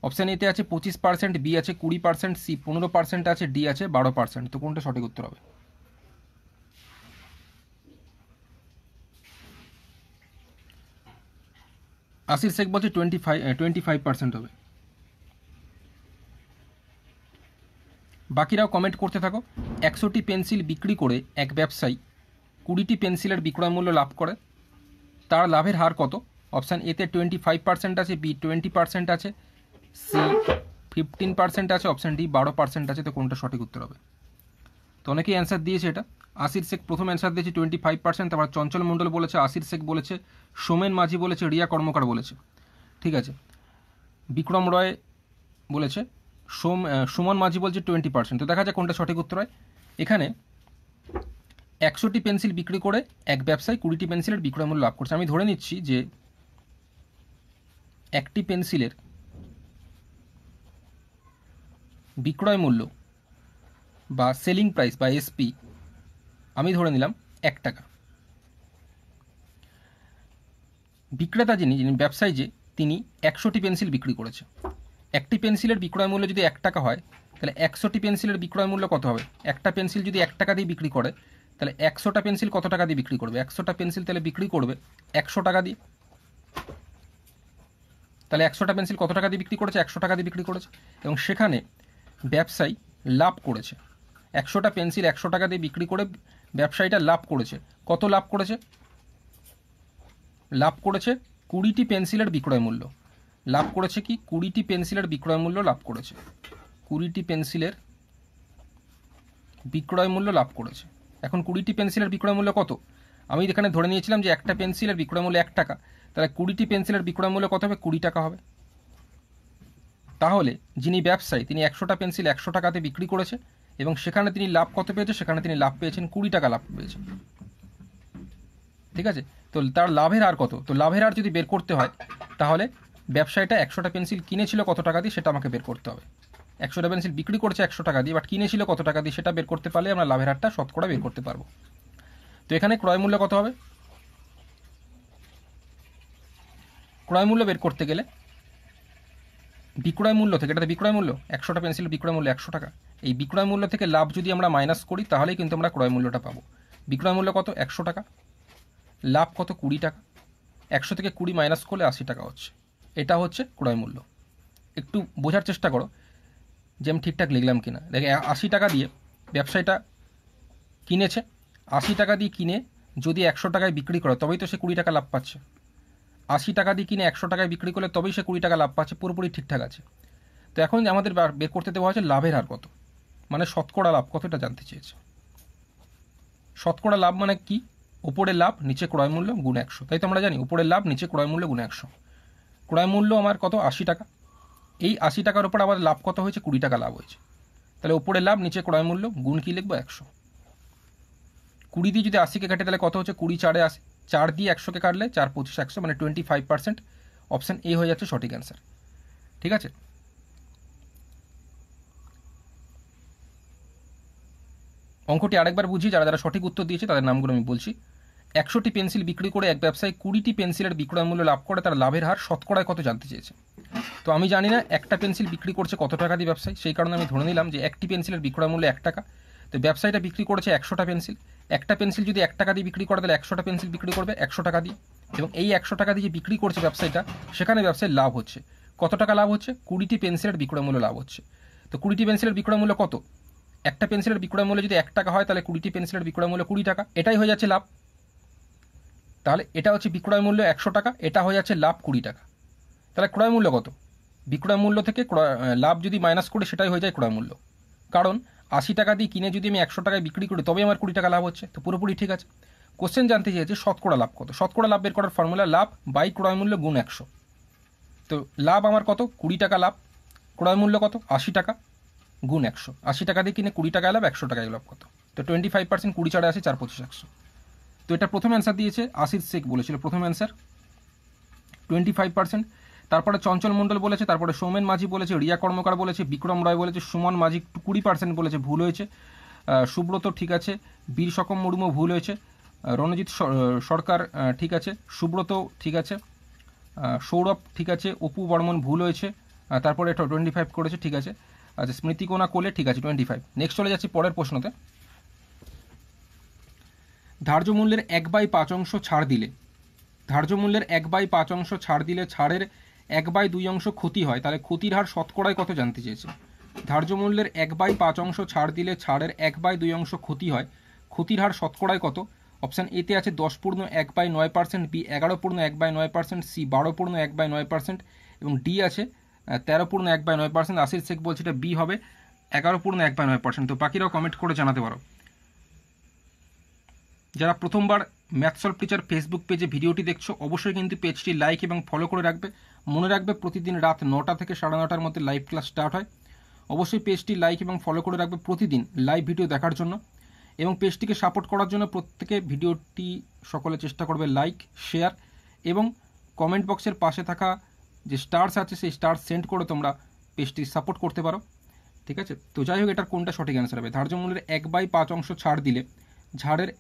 অপশান এতে আছে পঁচিশ পার্সেন্ট বি আছে কুড়ি পার্সেন্ট সি পনেরো পার্সেন্ট আছে ডি আছে বারো পার্সেন্ট তো কোনটা সঠিক উত্তর হবে আশির শেখ বলছে twenty five twenty five percent হবে বাকিরাও কমেন্ট করতে থাকো একশোটি পেন্সিল বিক্রি করে এক ব্যবসায়ী কুড়িটি পেন্সিলের বিক্রয় মূল্য লাভ করে তার লাভের হার কত অপশান এতে টোয়েন্টি ফাইভ পার্সেন্ট আছে বি টোয়েন্টি পার্সেন্ট আছে সি ফিফটিন পার্সেন্ট আছে অপশান ডি বারো পার্সেন্ট আছে তো কোনটা সঠিক উত্তর হবে তো অনেকেই অ্যান্সার দিয়েছে এটা আশির শেখ প্রথম অ্যান্সার দিয়েছে টোয়েন্টি ফাইভ পার্সেন্ট তারপর চঞ্চল মণ্ডল বলেছে আশির শেখ বলেছে সোমেন মাঝি বলেছে রিয়া কর্মকার বলেছে ঠিক আছে বিক্রম রয় বলেছে সোম সুমন মাঝি বলছে টোয়েন্টি পার্সেন্ট তো দেখা যায় কোনটা সঠিক উত্তর হয় এখানে একশোটি পেন্সিল বিক্রি করে এক ব্যবসায়ী কুড়িটি পেন্সিলের বিক্রয় মূল্য লাভ করছে আমি ধরে নিচ্ছি যে একটি পেন্সিলের বিক্রয় মূল্য বা সেলিং প্রাইস বা এসপি আমি ধরে নিলাম এক টাকা বিক্রেতা যিনি যিনি ব্যবসায়ী যে তিনি একশোটি পেন্সিল বিক্রি করেছে একটি পেন্সিলের বিক্রয় মূল্য যদি এক টাকা হয় তাহলে একশোটি পেন্সিলের বিক্রয় মূল্য কত হবে একটা পেন্সিল যদি এক টাকা দিয়ে বিক্রি করে তাহলে একশোটা পেন্সিল কত টাকা দিয়ে বিক্রি করবে একশোটা পেন্সিল তাহলে বিক্রি করবে একশো টাকা দিয়ে তাহলে একশোটা পেন্সিল কত টাকা দিয়ে বিক্রি করেছে একশো টাকা দিয়ে বিক্রি করেছে এবং সেখানে ব্যবসায়ী লাভ করেছে একশোটা পেন্সিল একশো টাকা দিয়ে বিক্রি করে ব্যবসায়ীটা লাভ করেছে কত লাভ করেছে লাভ করেছে কুড়িটি পেন্সিলের বিক্রয় মূল্য লাভ করেছে কি কুড়িটি পেন্সিলের বিক্রয় মূল্য লাভ করেছে কুড়িটি পেন্সিলের বিক্রয় মূল্য লাভ করেছে এখন কুড়িটি পেন্সিলের বিক্রয় মূল্য কত আমি এখানে ধরে নিয়েছিলাম যে একটা পেন্সিলের বিক্রয় মূল্য এক টাকা তাহলে কুড়িটি পেন্সিলের বিক্রয় মূল্য কত হবে কুড়ি টাকা হবে তাহলে যিনি ব্যবসায়ী তিনি একশোটা পেন্সিল একশো টাকাতে বিক্রি করেছে এবং সেখানে তিনি লাভ কত পেয়েছে সেখানে তিনি লাভ পেয়েছেন কুড়ি টাকা লাভ পেয়েছেন ঠিক আছে তো তার লাভের হার কত তো লাভের হার যদি বের করতে হয় তাহলে ব্যবসায়ীটা একশোটা পেন্সিল কিনেছিল কত টাকা দিয়ে সেটা আমাকে বের করতে হবে একশোটা পেন্সিল বিক্রি করছে একশো টাকা দিয়ে বাট কিনেছিল কত টাকা দিয়ে সেটা বের করতে পারলে আমরা লাভের হারটা শতকরা বের করতে পারবো তো এখানে ক্রয় মূল্য কত হবে ক্রয় মূল্য বের করতে গেলে বিক্রয় মূল্য থেকে এটা বিক্রয় মূল্য একশোটা পেন্সিল বিক্রয় মূল্য একশো টাকা এই বিক্রয় মূল্য থেকে লাভ যদি আমরা মাইনাস করি তাহলেই কিন্তু আমরা ক্রয় মূল্যটা পাবো বিক্রয় মূল্য কত একশো টাকা লাভ কত কুড়ি টাকা একশো থেকে কুড়ি মাইনাস করলে আশি টাকা হচ্ছে এটা হচ্ছে ক্রয় মূল্য একটু বোঝার চেষ্টা করো যে আমি ঠিকঠাক লিখলাম কিনা দেখে আশি টাকা দিয়ে ব্যবসায়টা কিনেছে আশি টাকা দিয়ে কিনে যদি একশো টাকায় বিক্রি করে তবেই তো সে কুড়ি টাকা লাভ পাচ্ছে আশি টাকা দিয়ে কিনে একশো টাকায় বিক্রি করলে তবেই সে কুড়ি টাকা লাভ পাচ্ছে পুরোপুরি ঠিকঠাক আছে তো এখন আমাদের বের করতে দেওয়া হয়েছে লাভের হার কত মানে শতকরা লাভ কতটা জানতে চেয়েছে শতকরা লাভ মানে কি উপরে লাভ নিচে ক্রয় মূল্য গুণ একশো তাই তো আমরা জানি উপরে লাভ নিচে ক্রয় মূল্য গুণ একশো ক্রয় মূল্য আমার কত আশি টাকা এই আশি টাকার ওপর আবার লাভ কত হয়েছে কুড়ি টাকা লাভ হয়েছে তাহলে ওপরে লাভ নিচে ক্রয় মূল্য গুণ কী লিখবো একশো কুড়ি দিয়ে যদি আশিকে কাটে তাহলে কত হচ্ছে কুড়ি চারে আশি চার দিয়ে একশোকে কাটলে চার পঁচিশ একশো মানে twenty five percent option A হয়ে যাচ্ছে সঠিক অ্যান্সার ঠিক আছে অঙ্কটি আরেকবার বুঝি যারা যারা সঠিক উত্তর দিয়েছে তাদের নামগুলো আমি বলছি একশোটি পেন্সিল বিক্রি করে এক ব্যবসায়ী কুড়িটি পেন্সিলের বিক্রয় মূল্য লাভ করে তার লাভের হার শতকরায় কত জানতে চেয়েছে তো আমি জানি না একটা পেন্সিল বিক্রি করছে কত টাকা দিয়ে ব্যবসায়ী সেই কারণে আমি ধরে নিলাম যে একটি পেন্সিলের বিক্রয় মূল্য এক টাকা তো ব্যবসায়ীটা বিক্রি করেছে একশোটা পেন্সিল একটা পেন্সিল যদি এক টাকা দিয়ে বিক্রি করে তাহলে একশোটা পেন্সিল বিক্রি করবে একশো টাকা দিয়ে এবং এই একশো টাকা দিয়ে যে বিক্রি করছে ব্যবসায়ীটা সেখানে ব্যবসায় লাভ হচ্ছে কত টাকা লাভ হচ্ছে কুড়িটি পেন্সিলের বিক্রয় মূল্য লাভ হচ্ছে তো কুড়িটি পেন্সিলের বিক্রয় মূল্য কত একটা পেন্সিলের বিক্রয় মূল্য যদি এক টাকা হয় তাহলে কুড়িটি পেন্সিলের বিক্রয় মূল্য কুড়ি টাকা এটাই হয়ে যাচ্ছে লাভ তাহলে এটা হচ্ছে বিক্রয় মূল্য একশো টাকা এটা হয়ে যাচ্ছে লাভ কুড়ি টাকা তাহলে ক্রয় মূল্য কত বিক্রয় মূল্য থেকে ক্রয় লাভ যদি মাইনাস করে সেটাই হয়ে যায় ক্রয় মূল্য কারণ আশি টাকা দিয়ে কিনে যদি আমি একশো টাকায় বিক্রি করি তবে আমার কুড়ি টাকা লাভ হচ্ছে তো পুরোপুরি ঠিক আছে কোশ্চেন জানতে চাইছে শতকরা লাভ কত শতকরা লাভ বের করার ফর্মুলা লাভ বাই ক্রয় মূল্য গুণ একশো তো লাভ আমার কত কুড়ি টাকা লাভ ক্রয় মূল্য কত আশি টাকা গুণ একশো আশি টাকা দিয়ে কিনে কুড়ি টাকা লাভ একশো টাকায় লাভ কত তো টোয়েন্টি ফাইভ পার্সেন্ট কুড়ি ছাড়া আছে চার পঁচিশ একশো তো এটা প্রথম অ্যান্সার দিয়েছে আশিস শেখ বলেছিল প্রথম অ্যান্সার টোয়েন্টি ফাইভ পার্সেন্ট তারপরে চঞ্চল মণ্ডল বলেছে তারপরে সৌমেন মাঝি বলেছে রিয়া কর্মকার বলেছে বিক্রম রায় বলেছে সুমন মাঝি কুড়ি পার্সেন্ট বলেছে ভুল হয়েছে সুব্রত ঠিক আছে বীর সকম মুর্মু ভুল হয়েছে রণজিৎ সরকার ঠিক আছে সুব্রত ঠিক আছে সৌরভ ঠিক আছে অপু বর্মন ভুল হয়েছে তারপরে এটা টোয়েন্টি ফাইভ করেছে ঠিক আছে আচ্ছা স্মৃতিকোনা কোলে ঠিক আছে টোয়েন্টি ফাইভ নেক্সট চলে যাচ্ছি পরের প্রশ্নতে ধার্য মূল্যের এক বাই পাঁচ অংশ ছাড় দিলে ধার্য মূল্যের এক বাই পাঁচ অংশ ছাড় দিলে ছাড়ের এক বাই দুই অংশ ক্ষতি হয় তাহলে ক্ষতির হার শতকরায় কত জানতে চেয়েছে ধার্য মূল্যের এক বাই পাঁচ অংশ ছাড় দিলে ছাড়ের এক বাই দুই অংশ ক্ষতি হয় ক্ষতির হার শতকরায় কত অপশান এতে আছে দশ পূর্ণ এক বাই নয় পার্সেন্ট বি এগারো পূর্ণ এক বাই নয় পার্সেন্ট সি বারো পূর্ণ এক বাই নয় পার্সেন্ট এবং ডি আছে তেরো পূর্ণ এক বাই নয় পার্সেন্ট আশির শেখ বলছে এটা বি হবে এগারো পূর্ণ এক বাই নয় পার্সেন্ট তো বাকিরাও কমেন্ট করে জানাতে পারো যারা প্রথমবার ম্যাথসল টিচার ফেসবুক পেজে ভিডিওটি দেখছো অবশ্যই কিন্তু পেজটি লাইক এবং ফলো করে রাখবে মনে রাখবে প্রতিদিন রাত নটা থেকে সাড়ে নটার মধ্যে লাইভ ক্লাস স্টার্ট হয় অবশ্যই পেজটি লাইক এবং ফলো করে রাখবে প্রতিদিন লাইভ ভিডিও দেখার জন্য এবং পেজটিকে সাপোর্ট করার জন্য প্রত্যেকে ভিডিওটি সকলে চেষ্টা করবে লাইক শেয়ার এবং কমেন্ট বক্সের পাশে থাকা যে স্টার্স আছে সেই স্টার সেন্ড করে তোমরা পেজটি সাপোর্ট করতে পারো ঠিক আছে তো যাই হোক এটার কোনটা সঠিক অ্যান্সার হবে ধার্য মূল্যের এক বাই পাঁচ অংশ ছাড় দিলে ঝাড়ের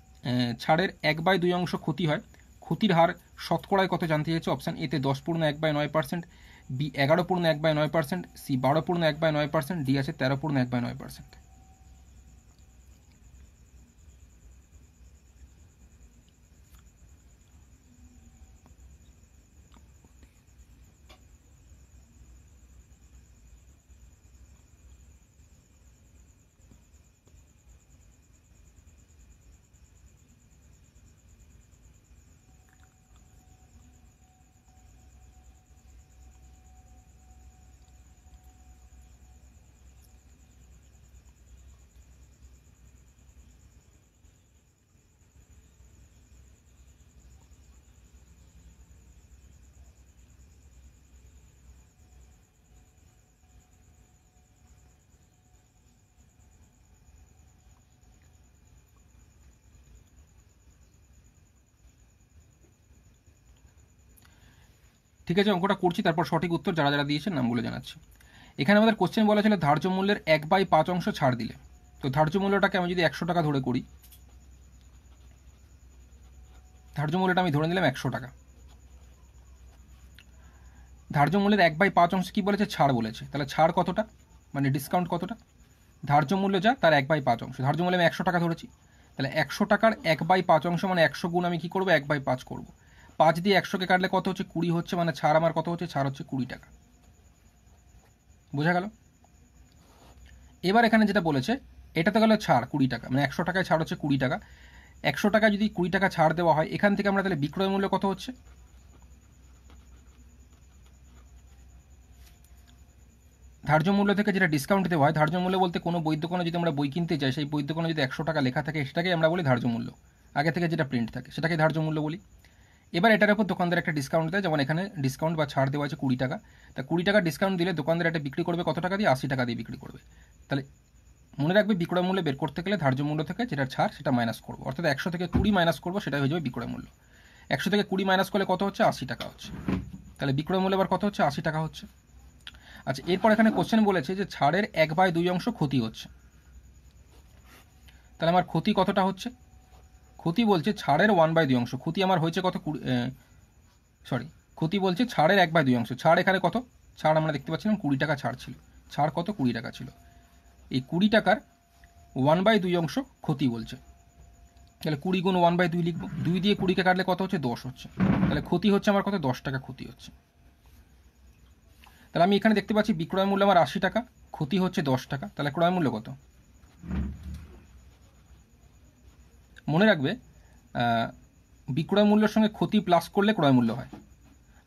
ছাড়ের এক বাই দুই অংশ ক্ষতি হয় ক্ষতির হার শতকড়ায় কত জানতে চাইছে অপশান এতে দশ পূর্ণ এক বাই নয় পার্সেন্ট বি এগারো পূর্ণ এক বাই নয় পার্সেন্ট সি বারো পূর্ণ এক বাই নয় পার্সেন্ট ডি আছে তেরো পূর্ণ এক বাই নয় পার্সেন্ট ঠিক আছে অঙ্কটা করছি তারপর সঠিক উত্তর যারা যারা দিয়েছেন নামগুলো জানাচ্ছি এখানে আমাদের কোশ্চেন বলা ছিল ধার্য মূল্যের এক বাই পাঁচ অংশ ছাড় দিলে তো ধার্য মূল্যটাকে আমি যদি একশো টাকা ধরে করি ধার্য মূল্যটা আমি ধরে নিলাম একশো টাকা ধার্য মূল্যের এক বাই পাঁচ অংশ কী বলেছে ছাড় বলেছে তাহলে ছাড় কতটা মানে ডিসকাউন্ট কতটা ধার্য মূল্য যা তার এক বাই পাঁচ অংশ ধার্য মূল্যে আমি একশো টাকা ধরেছি তাহলে একশো টাকার এক বাই পাঁচ অংশ মানে একশো গুণ আমি কী করবো এক বাই পাঁচ করবো পাঁচ দিয়ে একশোকে কাটলে কত হচ্ছে কুড়ি হচ্ছে মানে ছাড় আমার কত হচ্ছে ছাড় হচ্ছে কুড়ি টাকা বোঝা গেল এবার এখানে যেটা বলেছে এটা তো গেল ছাড় কুড়ি টাকা মানে একশো টাকায় ছাড় হচ্ছে কুড়ি টাকা একশো টাকা যদি কুড়ি টাকা ছাড় দেওয়া হয় এখান থেকে আমরা তাহলে বিক্রয় মূল্য কত হচ্ছে ধার্য মূল্য থেকে যেটা ডিসকাউন্ট দেওয়া হয় ধার্য মূল্য বলতে কোনো বই কোনো যদি আমরা বই কিনতে চাই সেই বই যদি একশো টাকা লেখা থাকে সেটাকে আমরা বলি ধার্য মূল্য আগে থেকে যেটা প্রিন্ট থাকে সেটাকে ধার্য মূল্য বলি এবার এটার উপর দোকানদার একটা ডিসকাউন্ট দেয় যেমন এখানে ডিসকাউন্ট বা ছাড় দেওয়া আছে কুড়ি টাকা তা কুড়ি টাকা ডিসকাউন্ট দিলে দোকানদার এটা বিক্রি করবে কত টাকা দিয়ে আশি টাকা দিয়ে বিক্রি করবে তাহলে মনে রাখবে বিক্রয় মূল্য বের করতে গেলে ধার্য মূল্য থেকে যেটা ছাড় সেটা মাইনাস করবো অর্থাৎ একশো থেকে কুড়ি মাইনাস করবো সেটা হয়ে যাবে বিক্রয় মূল্য একশো থেকে কুড়ি মাইনাস করলে কত হচ্ছে আশি টাকা হচ্ছে তাহলে বিক্রয় মূল্য এবার কত হচ্ছে আশি টাকা হচ্ছে আচ্ছা এরপর এখানে কোশ্চেন বলেছে যে ছাড়ের এক বাই দুই অংশ ক্ষতি হচ্ছে তাহলে আমার ক্ষতি কতটা হচ্ছে ক্ষতি বলছে ছাড়ের ওয়ান বাই দুই অংশ ক্ষতি আমার হয়েছে কত কুড়ি সরি ক্ষতি বলছে ছাড়ের এক বাই দুই অংশ ছাড় এখানে কত ছাড় আমরা দেখতে পাচ্ছিলাম কুড়ি টাকা ছাড় ছিল ছাড় কত কুড়ি টাকা ছিল এই কুড়ি টাকার ওয়ান বাই দুই অংশ ক্ষতি বলছে তাহলে কুড়ি গুণ ওয়ান বাই দুই লিখবো দুই দিয়ে কুড়িকে কাটলে কত হচ্ছে দশ হচ্ছে তাহলে ক্ষতি হচ্ছে আমার কত দশ টাকা ক্ষতি হচ্ছে তাহলে আমি এখানে দেখতে পাচ্ছি বিক্রয় মূল্য আমার আশি টাকা ক্ষতি হচ্ছে দশ টাকা তাহলে ক্রয় মূল্য কত মনে রাখবে বিক্রয় মূল্যের সঙ্গে ক্ষতি প্লাস করলে ক্রয় মূল্য হয়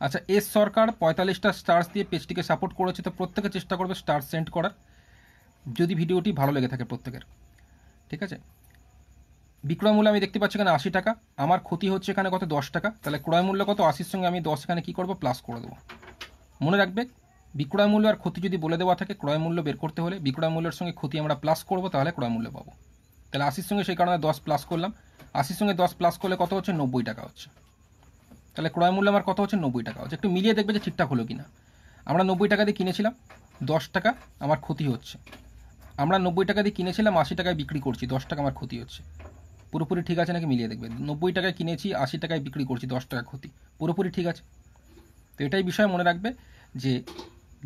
আচ্ছা এস সরকার পঁয়তাল্লিশটা স্টার্স দিয়ে পেজটিকে সাপোর্ট করেছে তো প্রত্যেকে চেষ্টা করবে স্টার সেন্ড করার যদি ভিডিওটি ভালো লেগে থাকে প্রত্যেকের ঠিক আছে বিক্রয় মূল্য আমি দেখতে পাচ্ছি এখানে আশি টাকা আমার ক্ষতি হচ্ছে এখানে কত দশ টাকা তাহলে ক্রয় মূল্য কত আশির সঙ্গে আমি দশ এখানে কী করবো প্লাস করে দেবো মনে রাখবে বিক্রয় মূল্য আর ক্ষতি যদি বলে দেওয়া থাকে ক্রয় মূল্য বের করতে হলে বিক্রয় মূল্যের সঙ্গে ক্ষতি আমরা প্লাস করবো তাহলে ক্রয় মূল্য পাবো তাহলে আশির সঙ্গে সেই কারণে দশ প্লাস করলাম আশির সঙ্গে দশ প্লাস করলে কত হচ্ছে নব্বই টাকা হচ্ছে তাহলে ক্রয় মূল্য আমার কত হচ্ছে নব্বই টাকা হচ্ছে একটু মিলিয়ে দেখবে যে ঠিকঠাক হলো কিনা আমরা নব্বই টাকা দিয়ে কিনেছিলাম দশ টাকা আমার ক্ষতি হচ্ছে আমরা নব্বই টাকা দিয়ে কিনেছিলাম আশি টাকায় বিক্রি করছি দশ টাকা আমার ক্ষতি হচ্ছে পুরোপুরি ঠিক আছে নাকি মিলিয়ে দেখবে নব্বই টাকায় কিনেছি আশি টাকায় বিক্রি করছি দশ টাকা ক্ষতি পুরোপুরি ঠিক আছে তো এটাই বিষয় মনে রাখবে যে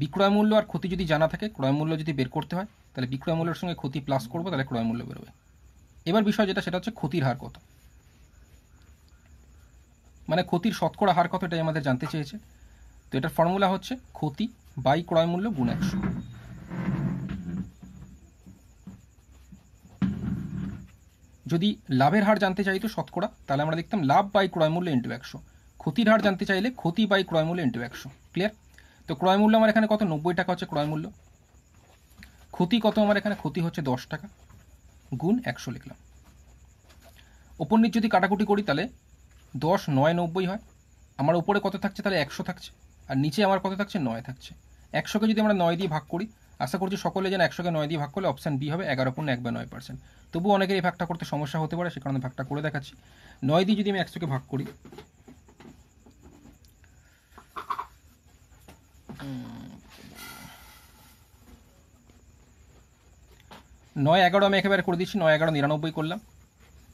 বিক্রয় মূল্য আর ক্ষতি যদি জানা থাকে ক্রয় মূল্য যদি বের করতে হয় তাহলে বিক্রয় মূল্যের সঙ্গে ক্ষতি প্লাস করবো তাহলে ক্রয় মূল্য বেরোবে এবার বিষয় যেটা সেটা হচ্ছে ক্ষতির হার কত মানে ক্ষতির শতকরা হার কত এটাই আমাদের জানতে চেয়েছে তো এটার ফর্মুলা হচ্ছে ক্ষতি বাই ক্রয় মূল্য গুণ একশো যদি লাভের হার জানতে চাই তো শতকরা তাহলে আমরা দেখতাম লাভ বাই ক্রয় মূল্য ইন্টু একশো ক্ষতির হার জানতে চাইলে ক্ষতি বাই ক্রয় মূল্য ইন্টু একশো ক্লিয়ার তো ক্রয় মূল্য আমার এখানে কত নব্বই টাকা হচ্ছে ক্রয় মূল্য ক্ষতি কত আমার এখানে ক্ষতি হচ্ছে দশ টাকা গুণ একশো লিখলাম ওপর নিচ যদি কাটাকুটি করি তাহলে দশ নয় নব্বই হয় আমার ওপরে কত থাকছে তাহলে একশো থাকছে আর নিচে আমার কত থাকছে নয় থাকছে একশোকে যদি আমরা নয় দিয়ে ভাগ করি আশা করছি সকলে যেন একশোকে নয় দিয়ে ভাগ করলে অপশান বি হবে এগারো পূর্ণ এক বা নয় পার্সেন্ট তবুও অনেকের এই ভাগটা করতে সমস্যা হতে পারে সে কারণে ভাগটা করে দেখাচ্ছি নয় দিয়ে যদি আমি একশোকে ভাগ করি নয় এগারো আমি একেবারে করে দিচ্ছি নয় এগারো নিরানব্বই করলাম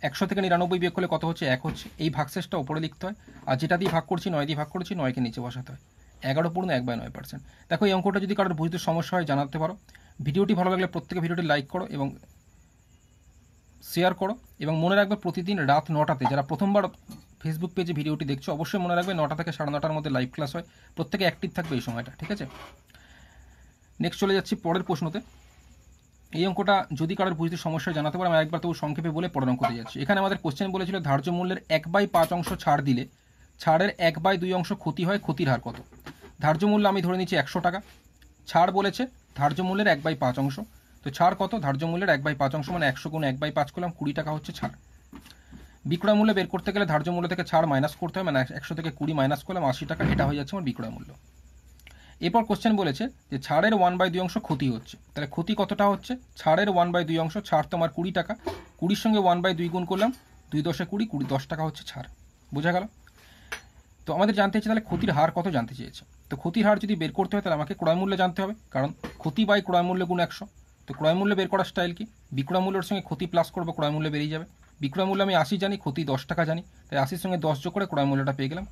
একশো থেকে নিরানব্বই বিয়োগ করলে কত হচ্ছে এক হচ্ছে এই ভাগশেষটা ওপরে লিখতে হয় আর যেটা দিয়ে ভাগ করছি নয় দিয়ে ভাগ করেছি নয়কে নিচে বসাতে হয় এগারো পূর্ণ এক বাই নয় পার্সেন্ট দেখো এই অঙ্কটা যদি কারোর বুঝতে সমস্যা হয় জানাতে পারো ভিডিওটি ভালো লাগলে প্রত্যেকে ভিডিওটি লাইক করো এবং শেয়ার করো এবং মনে রাখবে প্রতিদিন রাত নটাতে যারা প্রথমবার ফেসবুক পেজে ভিডিওটি দেখছো অবশ্যই মনে রাখবে নটা থেকে সাড়ে নটার মধ্যে লাইভ ক্লাস হয় প্রত্যেকে অ্যাক্টিভ থাকবে এই সময়টা ঠিক আছে নেক্সট চলে যাচ্ছি পরের প্রশ্নতে এই অঙ্কটা যদি কারোর বুঝতে সমস্যা জানাতে পারে আমি একবার তবু সংক্ষেপে বলে পরের করতে যাচ্ছি এখানে আমাদের কোশ্চেন বলেছিল ধার্য মূল্যের এক বাই পাঁচ অংশ ছাড় দিলে ছাড়ের এক বাই দুই অংশ ক্ষতি হয় ক্ষতির হার কত ধার্য মূল্য আমি ধরে নিচ্ছি একশো টাকা ছাড় বলেছে ধার্য মূল্যের এক বাই পাঁচ অংশ তো ছাড় কত ধার্য মূল্যের এক বাই পাঁচ অংশ মানে একশো গুণ এক বাই পাঁচ করলাম কুড়ি টাকা হচ্ছে ছাড় বিক্রয় মূল্য বের করতে গেলে ধার্য মূল্য থেকে ছাড় মাইনাস করতে হয় মানে একশো থেকে কুড়ি মাইনাস করলাম আশি টাকা এটা হয়ে যাচ্ছে আমার বিক্রয় মূল্য এরপর কোশ্চেন বলেছে যে ছাড়ের ওয়ান বাই দুই অংশ ক্ষতি হচ্ছে তাহলে ক্ষতি কতটা হচ্ছে ছাড়ের ওয়ান বাই দুই অংশ ছাড় তোমার কুড়ি টাকা কুড়ির সঙ্গে ওয়ান বাই দুই গুণ করলাম দুই দশে কুড়ি কুড়ি দশ টাকা হচ্ছে ছাড় বোঝা গেল তো আমাদের জানতে চাইছে তাহলে ক্ষতির হার কত জানতে চেয়েছে তো ক্ষতির হার যদি বের করতে হয় তাহলে আমাকে ক্রয় মূল্যে জানতে হবে কারণ ক্ষতি বাই ক্রয় মূল্যে গুণ একশো তো ক্রয় মূল্য বের করার স্টাইল কি বিক্রয় মূল্যের সঙ্গে ক্ষতি প্লাস করবো ক্রয় মূল্য বেরিয়ে যাবে বিক্রয় আমি আশি জানি ক্ষতি দশ টাকা জানি তাই আশির সঙ্গে দশ যোগ করে ক্রয় মূল্যটা পেয়ে গেলাম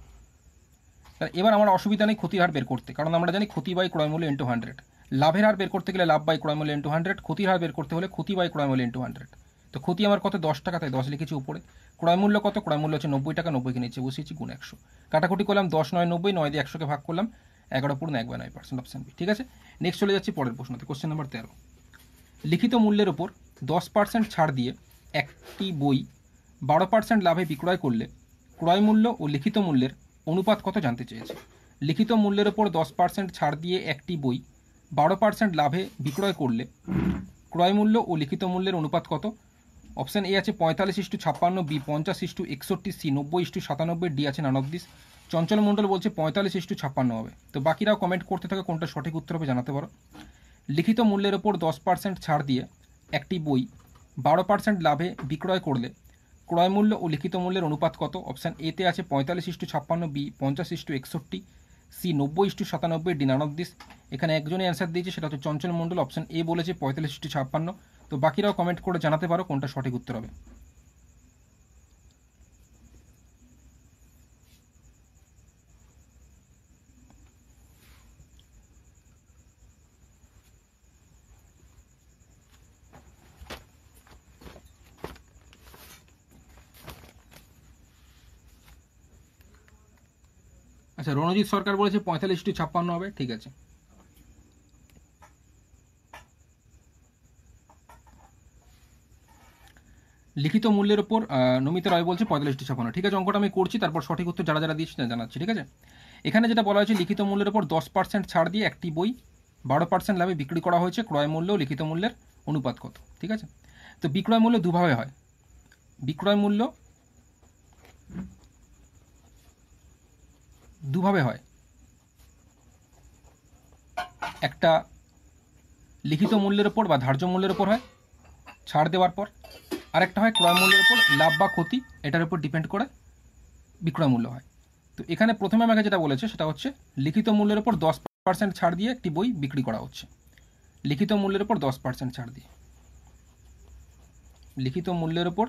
এবার আমার অসুবিধা নেই ক্ষতির হার বের করতে কারণ আমরা জানি ক্ষতি বাই মূল্য ইন্টু হান্ড্রেড লাভের হার বের করতে গেলে লাভ বাই মূল্য ইন্টু হান্ড্রেড ক্ষতির হার বের করতে হলে ক্ষতি বাই মূল্য ইন্টু হান্ড্রেড তো ক্ষতি আমার কত দশ টাকা তাই দশ লিখেছি উপরে ক্রয় মূল্য কত ক্রয় মূল্য হচ্ছে নব্বই টাকা নব্বইকে নিচে বসিয়েছি গুণ একশো কাটাকুটি করলাম দশ নয় নব্বই নয় দিয়ে একশোকে ভাগ করলাম এগারো পূর্ণ এক বাই নয় পার্সেন্ট অপশান বি ঠিক আছে নেক্সট চলে যাচ্ছি পরের প্রশ্নতে কোশ্চেন নাম্বার তেরো লিখিত মূল্যের ওপর দশ পার্সেন্ট ছাড় দিয়ে একটি বই বারো পার্সেন্ট লাভে বিক্রয় করলে ক্রয় মূল্য ও লিখিত মূল্যের অনুপাত কত জানতে চেয়েছে লিখিত মূল্যের ওপর দশ পার্সেন্ট ছাড় দিয়ে একটি বই বারো পার্সেন্ট লাভে বিক্রয় করলে ক্রয় মূল্য ও লিখিত মূল্যের অনুপাত কত অপশান এ আছে পঁয়তাল্লিশ ইস্টু ছাপ্পান্ন বি পঞ্চাশ ইস্টু একষট্টি সি নব্বই ইস্টু সাতানব্বই ডি আছে নান চঞ্চল মণ্ডল বলছে পঁয়তাল্লিশ ইস্টু ছাপ্পান্ন হবে তো বাকিরাও কমেন্ট করতে থাকে কোনটা সঠিক উত্তর হবে জানাতে পারো লিখিত মূল্যের ওপর দশ পার্সেন্ট ছাড় দিয়ে একটি বই বারো পার্সেন্ট লাভে বিক্রয় করলে ক্রয় মূল্য ও লিখিত মূল্যের অনুপাত কত অপশান এতে আছে পঁয়তাল্লিশ ইস্টু ছাপ্পান্ন বি পঞ্চাশ ইস্টু একষট্টি সি নব্বই ইস্টু সাতানব্বই ডি নানব্বিশ এখানে একজনই অ্যান্সার দিয়েছে সেটা হচ্ছে চঞ্চল মণ্ডল অপশান এ বলেছে পঁয়তাল্লিশ ইস্টু ছাপ্পান্ন তো বাকিরাও কমেন্ট করে জানাতে পারো কোনটা সঠিক উত্তর হবে আচ্ছা রণজিৎ সরকার বলেছে পঁয়তাল্লিশ টু ছাপ্পান্ন হবে ঠিক আছে লিখিত মূল্যের ওপর নমিতা রায় বলছে পঁয়তাল্লিশ টু ছাপ্পান্ন ঠিক আছে অঙ্কটা আমি করছি তারপর সঠিক উত্তর যারা যারা দিচ্ছে জানাচ্ছি ঠিক আছে এখানে যেটা বলা হয়েছে লিখিত মূল্যের ওপর দশ পার্সেন্ট ছাড় দিয়ে একটি বই বারো পার্সেন্ট লাভে বিক্রি করা হয়েছে ক্রয় মূল্য লিখিত মূল্যের অনুপাত কত ঠিক আছে তো বিক্রয় মূল্য দুভাবে হয় বিক্রয় মূল্য দুভাবে হয় একটা লিখিত মূল্যের ওপর বা ধার্য মূল্যের ওপর হয় ছাড় দেওয়ার পর আরেকটা হয় ক্রয় মূল্যের ওপর লাভ বা ক্ষতি এটার উপর ডিপেন্ড করে বিক্রয় মূল্য হয় তো এখানে প্রথমে আমাকে যেটা বলেছে সেটা হচ্ছে লিখিত মূল্যের ওপর দশ পার্সেন্ট ছাড় দিয়ে একটি বই বিক্রি করা হচ্ছে লিখিত মূল্যের ওপর দশ পার্সেন্ট ছাড় দিয়ে লিখিত মূল্যের ওপর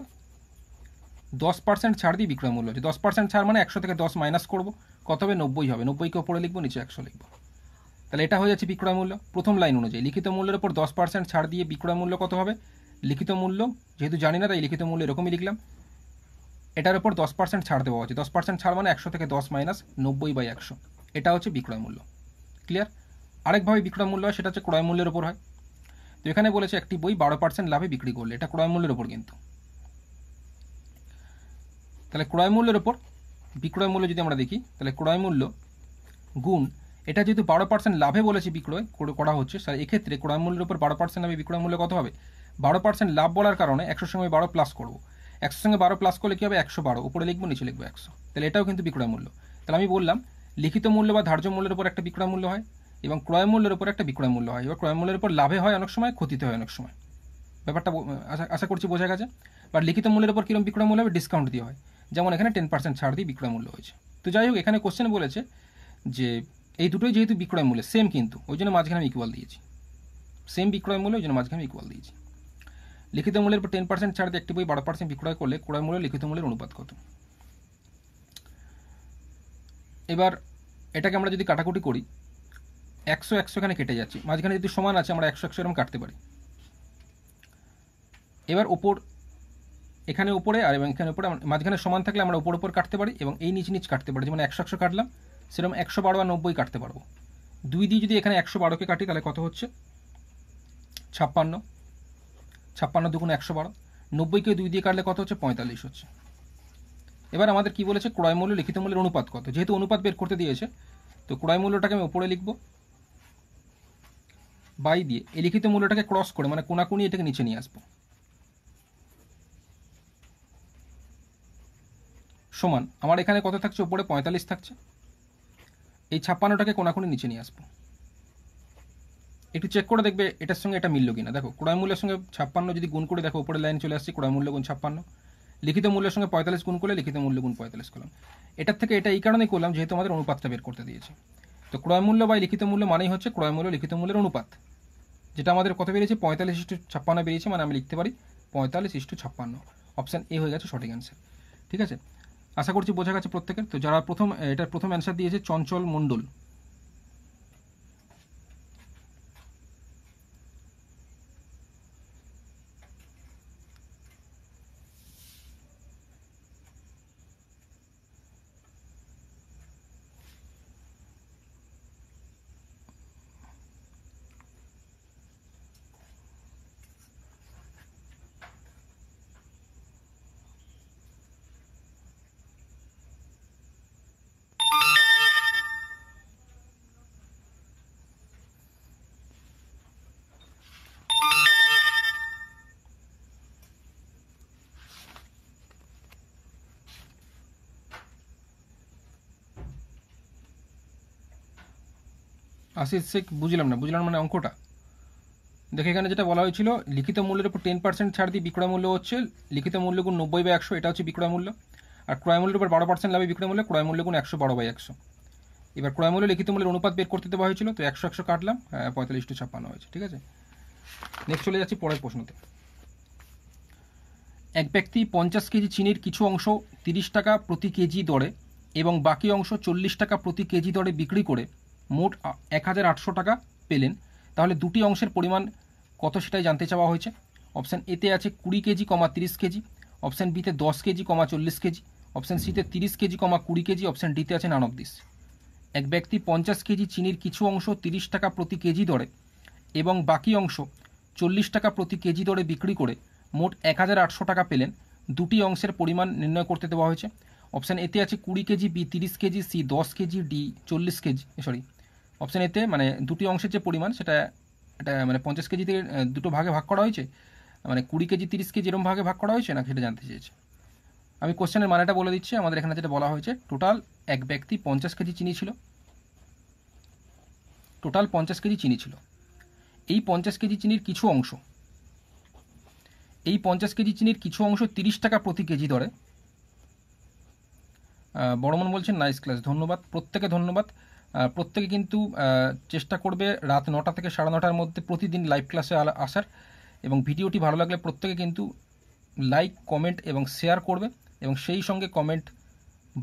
দশ পার্সেন্ট ছাড় দিয়ে বিক্রয় মূল্য হচ্ছে দশ পার্সেন্ট ছাড় মানে একশো থেকে দশ মাইনাস করব কত হবে নব্বই হবে নব্বইকে ওপরে লিখবো নিচে একশো লিখবো তাহলে এটা হয়ে যাচ্ছে বিক্রয় মূল্য প্রথম লাইন অনুযায়ী লিখিত মূল্যের উপর দশ পার্সেন্ট ছাড় দিয়ে বিক্রয় মূল্য কত হবে লিখিত মূল্য যেহেতু জানি না তাই লিখিত মূল্য এরকমই লিখলাম এটার উপর দশ পার্সেন্ট ছাড় দেওয়া হচ্ছে দশ পার্সেন্ট ছাড় মানে একশো থেকে দশ মাইনাস নব্বই বাই একশো এটা হচ্ছে বিক্রয় মূল্য ক্লিয়ার আরেকভাবে বিক্রয় মূল্য হয় সেটা হচ্ছে ক্রয় মূল্যের উপর হয় তো এখানে বলেছে একটি বই বারো পার্সেন্ট লাভে বিক্রি করলে এটা ক্রয় মূল্যের উপর কিন্তু তাহলে ক্রয় মূল্যের ওপর বিক্রয় মূল্য যদি আমরা দেখি তাহলে ক্রয় মূল্য গুণ এটা যেহেতু বারো পার্সেন্ট লাভে বলেছে বিক্রয় করা হচ্ছে স্যার এক্ষেত্রে ক্রয় মূল্যের উপর বারো পার্সেন্ট লাভে বিক্রয় মূল্য কত হবে বারো পার্সেন্ট লাভ বলার কারণে একশোর সঙ্গে বারো প্লাস করবো একশোর সঙ্গে বারো প্লাস করলে কী হবে একশো বারো উপরে লিখবো নিচে লিখবো একশো তাহলে এটাও কিন্তু বিক্রয় মূল্য তাহলে আমি বললাম লিখিত মূল্য বা ধার্য মূল্যের উপর একটা বিক্রয় মূল্য হয় এবং ক্রয় মূল্যের উপর একটা বিক্রয় মূল্য হয় এবার ক্রয় মূল্যের উপর লাভে হয় অনেক সময় ক্ষতিতে হয় অনেক সময় ব্যাপারটা আশা আশা করছি বোঝা গেছে বা লিখিত মূল্যের উপর কীরকম বিক্রয় মূল্য হবে ডিসকাউন্ট দিয়ে হয় যেমন এখানে টেন পার্সেন্ট ছাড় দিয়ে বিক্রয় মূল্য হয়েছে তো যাই হোক এখানে কোশ্চেন বলেছে যে এই দুটোই যেহেতু বিক্রয় মূল্য সেম কিন্তু ওই জন্য মাঝখানে আমি ইকুয়াল দিয়েছি সেম বিক্রয় মূল্য ওই জন্য মাঝখানে ইকুয়াল দিয়েছি লিখিত মূল্যের পর টেন পার্সেন্ট ছাড় দিয়ে একটি বই বারো পার্সেন্ট বিক্রয় করলে ক্রয় মূল্য লিখিত মূল্যের অনুপাত কত এবার এটাকে আমরা যদি কাটাকুটি করি একশো একশো এখানে কেটে যাচ্ছি মাঝখানে যদি সমান আছে আমরা একশো একশো এরকম কাটতে পারি এবার ওপর এখানে উপরে আর এবং এখানে উপরে মাঝখানে সমান থাকলে আমরা উপর উপর কাটতে পারি এবং এই নিচ নিচ কাটতে পারি যেমন একশো একশো কাটলাম সেরকম একশো বারো আর নব্বই কাটতে পারবো দুই দিয়ে যদি এখানে একশো বারোকে কাটি তাহলে কত হচ্ছে ছাপ্পান্ন ছাপ্পান্ন দুগুণ একশো বারো নব্বইকে দুই দিয়ে কাটলে কত হচ্ছে পঁয়তাল্লিশ হচ্ছে এবার আমাদের কি বলেছে ক্রয় মূল্য লিখিত মূল্যের অনুপাত কত যেহেতু অনুপাত বের করতে দিয়েছে তো ক্রয় মূল্যটাকে আমি উপরে লিখব বাই দিয়ে এই লিখিত মূল্যটাকে ক্রস করে মানে কোনাকুনি এটাকে নিচে নিয়ে আসবো সমান আমার এখানে কত থাকছে উপরে পঁয়তাল্লিশ থাকছে এই ছাপ্পান্নটাকে কোনাখুনি নিচে নিয়ে আসবো একটু চেক করে দেখবে এটার সঙ্গে এটা মিলল কিনা দেখো ক্রয় মূল্যের সঙ্গে ছাপ্পান্ন যদি গুণ করে দেখো উপরে লাইন চলে আসছে ক্রয় মূল্য গুণ ছাপ্পান্ন লিখিত মূল্যের সঙ্গে পঁয়তাল্লিশ গুণ করলে লিখিত মূল্য গুণ পঁয়তাল্লিশ করলাম এটার থেকে এটা এই কারণেই করলাম যেহেতু আমাদের অনুপাতটা বের করতে দিয়েছে তো ক্রয় মূল্য বা লিখিত মূল্য মানেই হচ্ছে ক্রয় মূল্য লিখিত মূল্যের অনুপাত যেটা আমাদের কত বেরিয়েছে পঁয়তাল্লিশ ইস্টু ছাপ্পান্ন বেরিয়েছে মানে আমি লিখতে পারি পঁয়তাল্লিশ ইস্টু ছাপ্পান্ন অপশান এ হয়ে গেছে সঠিক অ্যান্সার ঠিক আছে আশা করছি বোঝা গেছে প্রত্যেকের তো যারা প্রথম এটা প্রথম অ্যান্সার দিয়েছে চঞ্চল মণ্ডল আশিস শেখ বুঝলাম না বুঝলাম মানে অঙ্কটা দেখে এখানে যেটা বলা হয়েছিল লিখিত মূল্যের উপর টেন পার্সেন্ট ছাড় দিয়ে বিক্রয় মূল্য হচ্ছে লিখিত মূল্য গুণ নব্বই বাই একশো এটা হচ্ছে বিক্রয় মূল্য আর ক্রয় মূল্যের উপর বারো পার্সেন্ট লাভে বিক্রয় মূল্য ক্রয় মূল্য গুণ একশো বারো বাই একশো এবার ক্রয় মূল্য লিখিত মূল্যের অনুপাত বের করতে দেওয়া হয়েছিল তো একশো একশো কাটলাম হ্যাঁ, পঁয়তাল্লিশ টু ছাপ্পান্ন হয়েছে ঠিক আছে নেক্সট চলে যাচ্ছি পরের প্রশ্নতে এক ব্যক্তি পঞ্চাশ কেজি চিনির কিছু অংশ তিরিশ টাকা প্রতি কেজি দরে এবং বাকি অংশ চল্লিশ টাকা প্রতি কেজি দরে বিক্রি করে মোট এক হাজার আটশো টাকা পেলেন তাহলে দুটি অংশের পরিমাণ কত সেটাই জানতে চাওয়া হয়েছে অপশান এতে আছে কুড়ি কেজি কমা তিরিশ কেজি অপশান বিতে দশ কেজি কমা চল্লিশ কেজি অপশান সিতে তিরিশ কেজি কমা কুড়ি কেজি অপশান ডিতে আছে নান দিস এক ব্যক্তি পঞ্চাশ কেজি চিনির কিছু অংশ তিরিশ টাকা প্রতি কেজি দরে এবং বাকি অংশ চল্লিশ টাকা প্রতি কেজি দরে বিক্রি করে মোট এক হাজার আটশো টাকা পেলেন দুটি অংশের পরিমাণ নির্ণয় করতে দেওয়া হয়েছে অপশান এতে আছে কুড়ি কেজি বি তিরিশ কেজি সি দশ কেজি ডি চল্লিশ কেজি সরি অপশান এতে মানে দুটি অংশের যে পরিমাণ সেটা এটা মানে পঞ্চাশ কেজিতে দুটো ভাগে ভাগ করা হয়েছে মানে কুড়ি কেজি তিরিশ কেজি এরম ভাগে ভাগ করা হয়েছে না সেটা জানতে চেয়েছে আমি কোশ্চেনের মানেটা বলে দিচ্ছি আমাদের এখানে যেটা বলা হয়েছে টোটাল এক ব্যক্তি পঞ্চাশ কেজি চিনি ছিল টোটাল পঞ্চাশ কেজি চিনি ছিল এই পঞ্চাশ কেজি চিনির কিছু অংশ এই পঞ্চাশ কেজি চিনির কিছু অংশ তিরিশ টাকা প্রতি কেজি দরে বড়মন বলছেন নাইস ক্লাস ধন্যবাদ প্রত্যেকে ধন্যবাদ প্রত্যেকে কিন্তু চেষ্টা করবে রাত নটা থেকে সাড়ে নটার মধ্যে প্রতিদিন লাইভ ক্লাসে আসার এবং ভিডিওটি ভালো লাগলে প্রত্যেকে কিন্তু লাইক কমেন্ট এবং শেয়ার করবে এবং সেই সঙ্গে কমেন্ট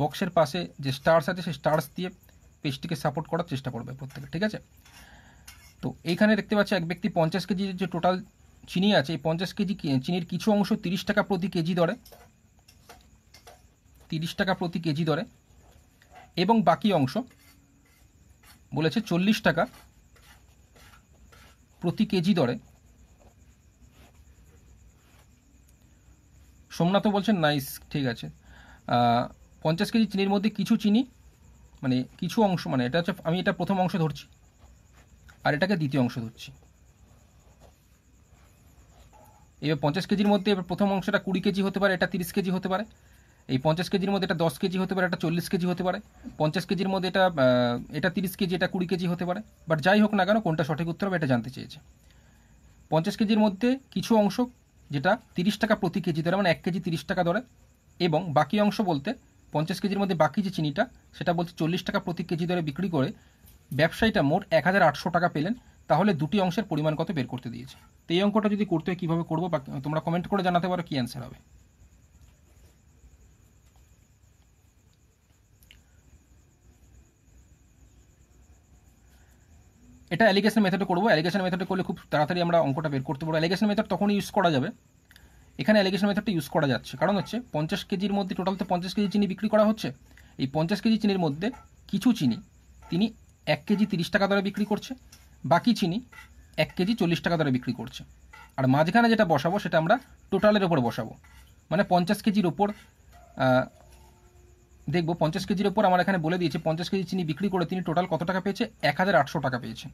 বক্সের পাশে যে স্টার্স আছে সেই স্টার্স দিয়ে পেজটিকে সাপোর্ট করার চেষ্টা করবে প্রত্যেকে ঠিক আছে তো এইখানে দেখতে পাচ্ছি এক ব্যক্তি পঞ্চাশ কেজি যে টোটাল চিনি আছে এই পঞ্চাশ কেজি চিনির কিছু অংশ তিরিশ টাকা প্রতি কেজি দরে তিরিশ টাকা প্রতি কেজি দরে এবং বাকি অংশ বলেছে চল্লিশ টাকা প্রতি কেজি দরে সোমনাথও বলছেন নাইস ঠিক আছে পঞ্চাশ কেজি চিনির মধ্যে কিছু চিনি মানে কিছু অংশ মানে এটা হচ্ছে আমি এটা প্রথম অংশ ধরছি আর এটাকে দ্বিতীয় অংশ ধরছি এবার পঞ্চাশ কেজির মধ্যে এবার প্রথম অংশটা কুড়ি কেজি হতে পারে এটা তিরিশ কেজি হতে পারে এই পঞ্চাশ কেজির মধ্যে এটা দশ কেজি হতে পারে এটা চল্লিশ কেজি হতে পারে পঞ্চাশ কেজির মধ্যে এটা এটা তিরিশ কেজি এটা কুড়ি কেজি হতে পারে বাট যাই হোক না কেন কোনটা সঠিক উত্তর হবে এটা জানতে চেয়েছে পঞ্চাশ কেজির মধ্যে কিছু অংশ যেটা তিরিশ টাকা প্রতি কেজি ধরে মানে এক কেজি তিরিশ টাকা ধরে এবং বাকি অংশ বলতে পঞ্চাশ কেজির মধ্যে বাকি যে চিনিটা সেটা বলছে চল্লিশ টাকা প্রতি কেজি দরে বিক্রি করে ব্যবসায়ীটা মোট এক হাজার আটশো টাকা পেলেন তাহলে দুটি অংশের পরিমাণ কত বের করতে দিয়েছে তো এই অঙ্কটা যদি করতে হয় কীভাবে করবো বা তোমরা কমেন্ট করে জানাতে পারো কী অ্যান্সার হবে এটা অ্যালিগেশন মেথডে করব অ্যালিগেশন মেথডে করলে খুব তাড়াতাড়ি আমরা অঙ্কটা বের করতে পারবো অ্যালিগেশন মেথড তখন ইউজ করা যাবে এখানে অ্যালিগেশন মেথডটা ইউজ করা যাচ্ছে কারণ হচ্ছে পঞ্চাশ কেজির মধ্যে টোটাল তো পঞ্চাশ কেজি চিনি বিক্রি করা হচ্ছে এই পঞ্চাশ কেজি চিনির মধ্যে কিছু চিনি তিনি এক কেজি তিরিশ টাকা দরে বিক্রি করছে বাকি চিনি এক কেজি চল্লিশ টাকা দরে বিক্রি করছে আর মাঝখানে যেটা বসাবো সেটা আমরা টোটালের ওপর বসাবো মানে পঞ্চাশ কেজির ওপর দেখবো পঞ্চাশ কেজির ওপর আমার এখানে বলে দিয়েছে পঞ্চাশ কেজি চিনি বিক্রি করে তিনি টোটাল কত টাকা পেয়েছে এক হাজার আটশো টাকা পেয়েছেন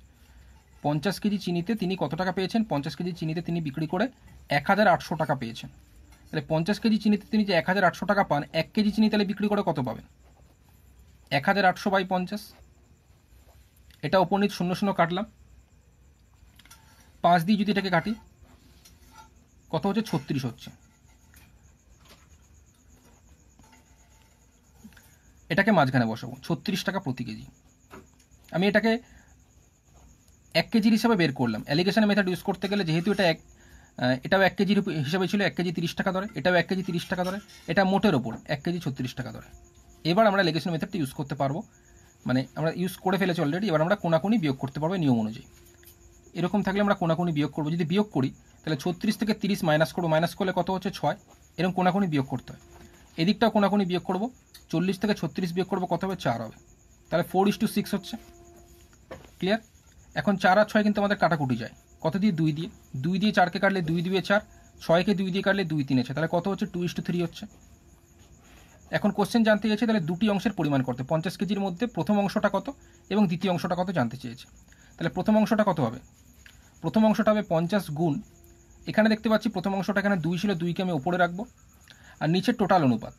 পঞ্চাশ কেজি চিনিতে তিনি কত টাকা পেয়েছেন পঞ্চাশ কেজি চিনিতে তিনি বিক্রি করে এক হাজার আটশো টাকা পেয়েছেন তাহলে পঞ্চাশ কেজি চিনিতে তিনি যে এক হাজার আটশো টাকা পান এক কেজি চিনি তাহলে বিক্রি করে কত পাবেন এক হাজার আটশো বাই পঞ্চাশ এটা উপনীত শূন্য শূন্য কাটলাম পাঁচ দিয়ে যদি এটাকে কাটি কত হচ্ছে ছত্রিশ হচ্ছে এটাকে মাঝখানে বসাবো ছত্রিশ টাকা প্রতি কেজি আমি এটাকে এক কেজির হিসাবে বের করলাম অ্যালিগেশন মেথড ইউজ করতে গেলে যেহেতু এটা এক এটাও এক কেজির হিসাবে ছিল এক কেজি তিরিশ টাকা ধরে এটাও এক কেজি তিরিশ টাকা ধরে এটা মোটের ওপর এক কেজি ছত্রিশ টাকা ধরে এবার আমরা অ্যালিগেশন মেথডটি ইউজ করতে পারবো মানে আমরা ইউজ করে ফেলেছি অলরেডি এবার আমরা কোনাকুনি বিয়োগ করতে পারবো নিয়ম অনুযায়ী এরকম থাকলে আমরা কোনাকুনি বিয়োগ করবো যদি বিয়োগ করি তাহলে ছত্রিশ থেকে তিরিশ মাইনাস করবো মাইনাস করলে কত হচ্ছে ছয় এরকম কোনাকুনি বিয়োগ করতে হয় এদিকটাও কোনাকুনি বিয়োগ করবো চল্লিশ থেকে ছত্রিশ বিয়োগ করবো কত হবে চার হবে তাহলে ফোর ইস টু সিক্স হচ্ছে ক্লিয়ার এখন চার আর ছয় কিন্তু আমাদের কাটাকুটি যায় কত দিয়ে দুই দিয়ে দুই দিয়ে চারকে কাটলে দুই দিয়ে চার ছয়কে দুই দিয়ে কাটলে দুই তিন আছে তাহলে কত হচ্ছে টু ইস টু থ্রি হচ্ছে এখন কোশ্চেন জানতে চেয়েছে তাহলে দুটি অংশের পরিমাণ করতে পঞ্চাশ কেজির মধ্যে প্রথম অংশটা কত এবং দ্বিতীয় অংশটা কত জানতে চেয়েছে তাহলে প্রথম অংশটা কত হবে প্রথম অংশটা হবে পঞ্চাশ গুণ এখানে দেখতে পাচ্ছি প্রথম অংশটা এখানে দুই ছিল দুইকে আমি ওপরে রাখবো আর নিচে টোটাল অনুপাত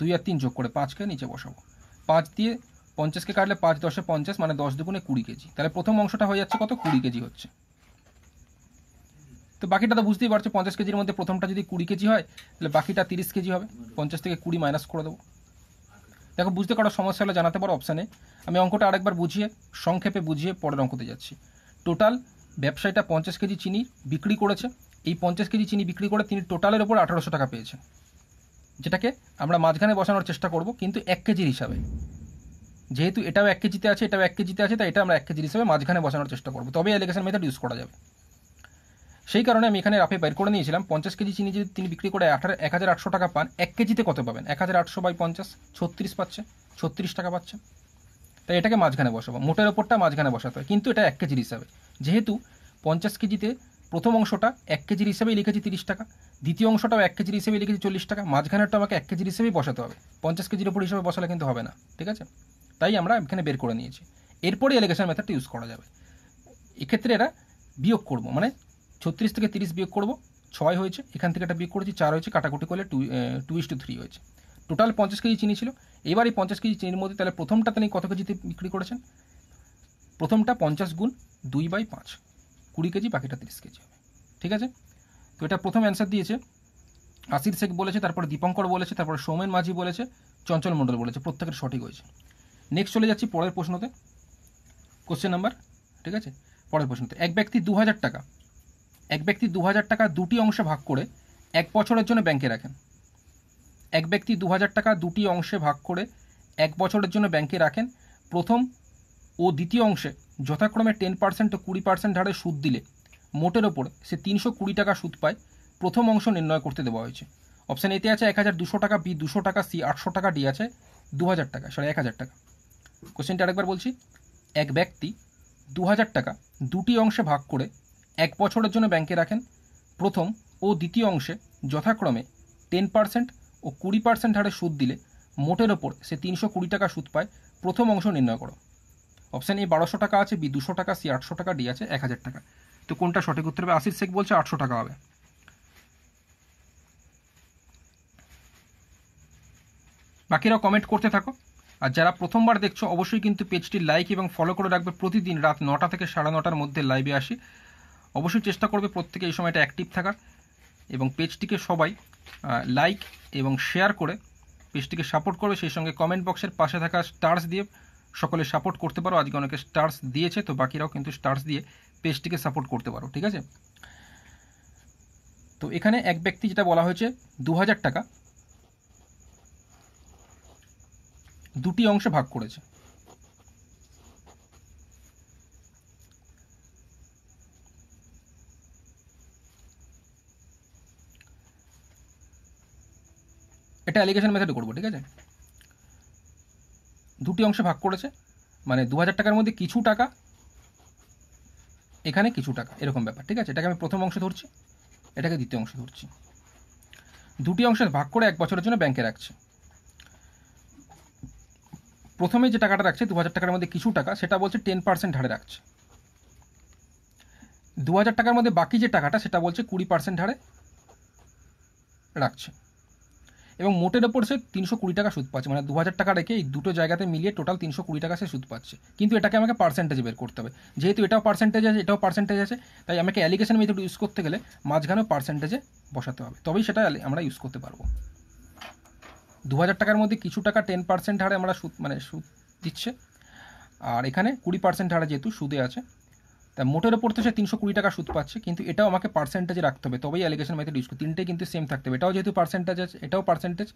দুই আর তিন যোগ করে পাঁচকে নিচে বসাবো পাঁচ দিয়ে পঞ্চাশকে কাটলে পাঁচ দশে পঞ্চাশ মানে দশ দুগুণে কুড়ি কেজি তাহলে প্রথম অংশটা হয়ে যাচ্ছে কত কুড়ি কেজি হচ্ছে তো বাকিটা তো বুঝতেই পারছো পঞ্চাশ কেজির মধ্যে প্রথমটা যদি কুড়ি কেজি হয় তাহলে বাকিটা তিরিশ কেজি হবে পঞ্চাশ থেকে কুড়ি মাইনাস করে দেবো দেখো বুঝতে কারো সমস্যা হলে জানাতে পারো অপশানে আমি অঙ্কটা আরেকবার বুঝিয়ে সংক্ষেপে বুঝিয়ে পরের অঙ্কতে যাচ্ছি টোটাল ব্যবসায়ীটা পঞ্চাশ কেজি চিনি বিক্রি করেছে এই পঞ্চাশ কেজি চিনি বিক্রি করে তিনি টোটালের ওপর আঠারোশো টাকা পেয়েছেন যেটাকে আমরা মাঝখানে বসানোর চেষ্টা করব কিন্তু এক কেজির হিসাবে যেহেতু এটাও এক কেজিতে আছে এটাও এক কেজিতে আছে তাই এটা আমরা এক কেজির হিসাবে মাঝখানে বসানোর চেষ্টা করব তবে অ্যালিগেশন মেথড ইউজ করা যাবে সেই কারণে আমি এখানে রাফে বের করে নিয়েছিলাম পঞ্চাশ কেজি চিনি যদি তিনি বিক্রি করে আঠারো এক হাজার আটশো টাকা পান এক কেজিতে কত পাবেন এক হাজার আটশো বাই পঞ্চাশ ছত্রিশ পাচ্ছে ছত্রিশ টাকা পাচ্ছে তাই এটাকে মাঝখানে বসাবো মোটের ওপরটা মাঝখানে বসাতে হয় কিন্তু এটা এক কেজির হিসাবে যেহেতু পঞ্চাশ কেজিতে প্রথম অংশটা এক কেজির হিসাবেই লিখেছি তিরিশ টাকা দ্বিতীয় অংশটাও এক কেজির হিসেবে লিখেছি চল্লিশ টাকা মাঝখানেরটা আমাকে এক কেজির হিসেবেই বসাতে হবে পঞ্চাশ কেজির ওপর হিসেবে বসালে কিন্তু হবে না ঠিক আছে তাই আমরা এখানে বের করে নিয়েছি এরপরে এলিগেশন মেথডটি ইউজ করা যাবে এক্ষেত্রে এটা বিয়োগ করব মানে ছত্রিশ থেকে তিরিশ বিয়োগ করব ছয় হয়েছে এখান থেকে এটা বিয়োগ করেছি চার হয়েছে কাটাকুটি করলে two two is to three হয়েছে টোটাল পঞ্চাশ কেজি চিনি ছিল এবার এই পঞ্চাশ কেজি চিনির মধ্যে তাহলে প্রথমটা তিনি কত কেজিতে বিক্রি করেছেন প্রথমটা পঞ্চাশ গুণ দুই বাই পাঁচ কুড়ি কেজি বাকিটা তিরিশ কেজি হবে ঠিক আছে তো এটা প্রথম অ্যান্সার দিয়েছে আসির শেখ বলেছে তারপর দীপঙ্কর বলেছে তারপর সৌমেন মাঝি বলেছে চঞ্চল মণ্ডল বলেছে প্রত্যেকের সঠিক হয়েছে নেক্সট চলে যাচ্ছি পরের প্রশ্নতে কোশ্চেন নাম্বার ঠিক আছে পরের প্রশ্নতে এক ব্যক্তি দু টাকা এক ব্যক্তি দু টাকা দুটি অংশে ভাগ করে এক বছরের জন্য ব্যাংকে রাখেন এক ব্যক্তি দু টাকা দুটি অংশে ভাগ করে এক বছরের জন্য ব্যাংকে রাখেন প্রথম ও দ্বিতীয় অংশে যথাক্রমে টেন পার্সেন্ট ও কুড়ি পার্সেন্ট হারে সুদ দিলে মোটের ওপর সে তিনশো কুড়ি টাকা সুদ পায় প্রথম অংশ নির্ণয় করতে দেওয়া হয়েছে অপশান এতে আছে এক হাজার দুশো টাকা বি দুশো টাকা সি আটশো টাকা ডি আছে দু হাজার টাকা সরি এক হাজার টাকা কোশ্চেনটা আরেকবার বলছি এক ব্যক্তি দু হাজার টাকা দুটি অংশে ভাগ করে এক বছরের জন্য ব্যাংকে রাখেন প্রথম ও দ্বিতীয় অংশে যথাক্রমে টেন পার্সেন্ট ও কুড়ি পার্সেন্ট হারে সুদ দিলে মোটের ওপর সে তিনশো কুড়ি টাকা সুদ পায় প্রথম অংশ নির্ণয় করো অপশান এ বারোশো টাকা আছে বি দুশো টাকা সি আটশো টাকা ডি আছে এক হাজার টাকা তো কোনটা সঠিক উত্তর হবে আশির শেখ বলছে আটশো টাকা হবে বাকিরা কমেন্ট করতে থাকো আর যারা প্রথমবার দেখছো অবশ্যই কিন্তু পেজটি লাইক এবং ফলো করে রাখবে প্রতিদিন রাত নটা থেকে সাড়ে নটার মধ্যে লাইভে আসি অবশ্যই চেষ্টা করবে প্রত্যেকে এই সময়টা অ্যাক্টিভ থাকার এবং পেজটিকে সবাই লাইক এবং শেয়ার করে পেজটিকে সাপোর্ট করবে সেই সঙ্গে কমেন্ট বক্সের পাশে থাকা স্টার্স দিয়ে সকলে সাপোর্ট করতে পারো আজকে অনেকে স্টার্স দিয়েছে তো বাকিরাও কিন্তু স্টার্স দিয়ে পেজটিকে সাপোর্ট করতে পারো ঠিক আছে তো এখানে এক ব্যক্তি যেটা বলা হয়েছে দু টাকা দুটি অংশে ভাগ করেছে এটা অ্যালিগেশন মেথডে করবো ঠিক আছে দুটি অংশে ভাগ করেছে মানে দু টাকার মধ্যে কিছু টাকা এখানে কিছু টাকা এরকম ব্যাপার ঠিক আছে এটাকে আমি প্রথম অংশে ধরছি এটাকে দ্বিতীয় অংশে ধরছি দুটি অংশে ভাগ করে এক বছরের জন্য ব্যাংকে রাখছি প্রথমে যে টাকাটা রাখছে দু হাজার টাকার মধ্যে কিছু টাকা সেটা বলছে টেন পার্সেন্ট হারে রাখছে দু হাজার টাকার মধ্যে বাকি যে টাকাটা সেটা বলছে কুড়ি পার্সেন্ট হারে রাখছে এবং মোটের ওপর সে তিনশো কুড়ি টাকা সুদ পাচ্ছে মানে দু হাজার টাকা রেখে এই দুটো জায়গাতে মিলিয়ে টোটাল তিনশো কুড়ি টাকা সে সুদ পাচ্ছে কিন্তু এটাকে আমাকে পার্সেন্টেজ বের করতে হবে যেহেতু এটাও পার্সেন্টেজ আছে এটাও পার্সেন্টেজ আছে তাই আমাকে অ্যালিগেশন মেথড ইউজ করতে গেলে মাঝখানেও পার্সেন্টেজে বসাতে হবে তবেই সেটা আমরা ইউজ করতে পারবো দু হাজার টাকার মধ্যে কিছু টাকা টেন পার্সেন্ট হারে আমরা সুদ মানে সুদ দিচ্ছে আর এখানে কুড়ি পার্সেন্ট হারে যেহেতু সুদে আছে তা মোটের ওপর তো সে তিনশো কুড়ি টাকা সুদ পাচ্ছে কিন্তু এটাও আমাকে পার্সেন্টেজে রাখতে হবে তবেই অ্যালিগেশন মেথড ইউজ করতে তিনটেই কিন্তু সেম থাকতে হবে এটাও যেহেতু পার্সেন্টেজ আছে এটাও পার্সেন্টেজ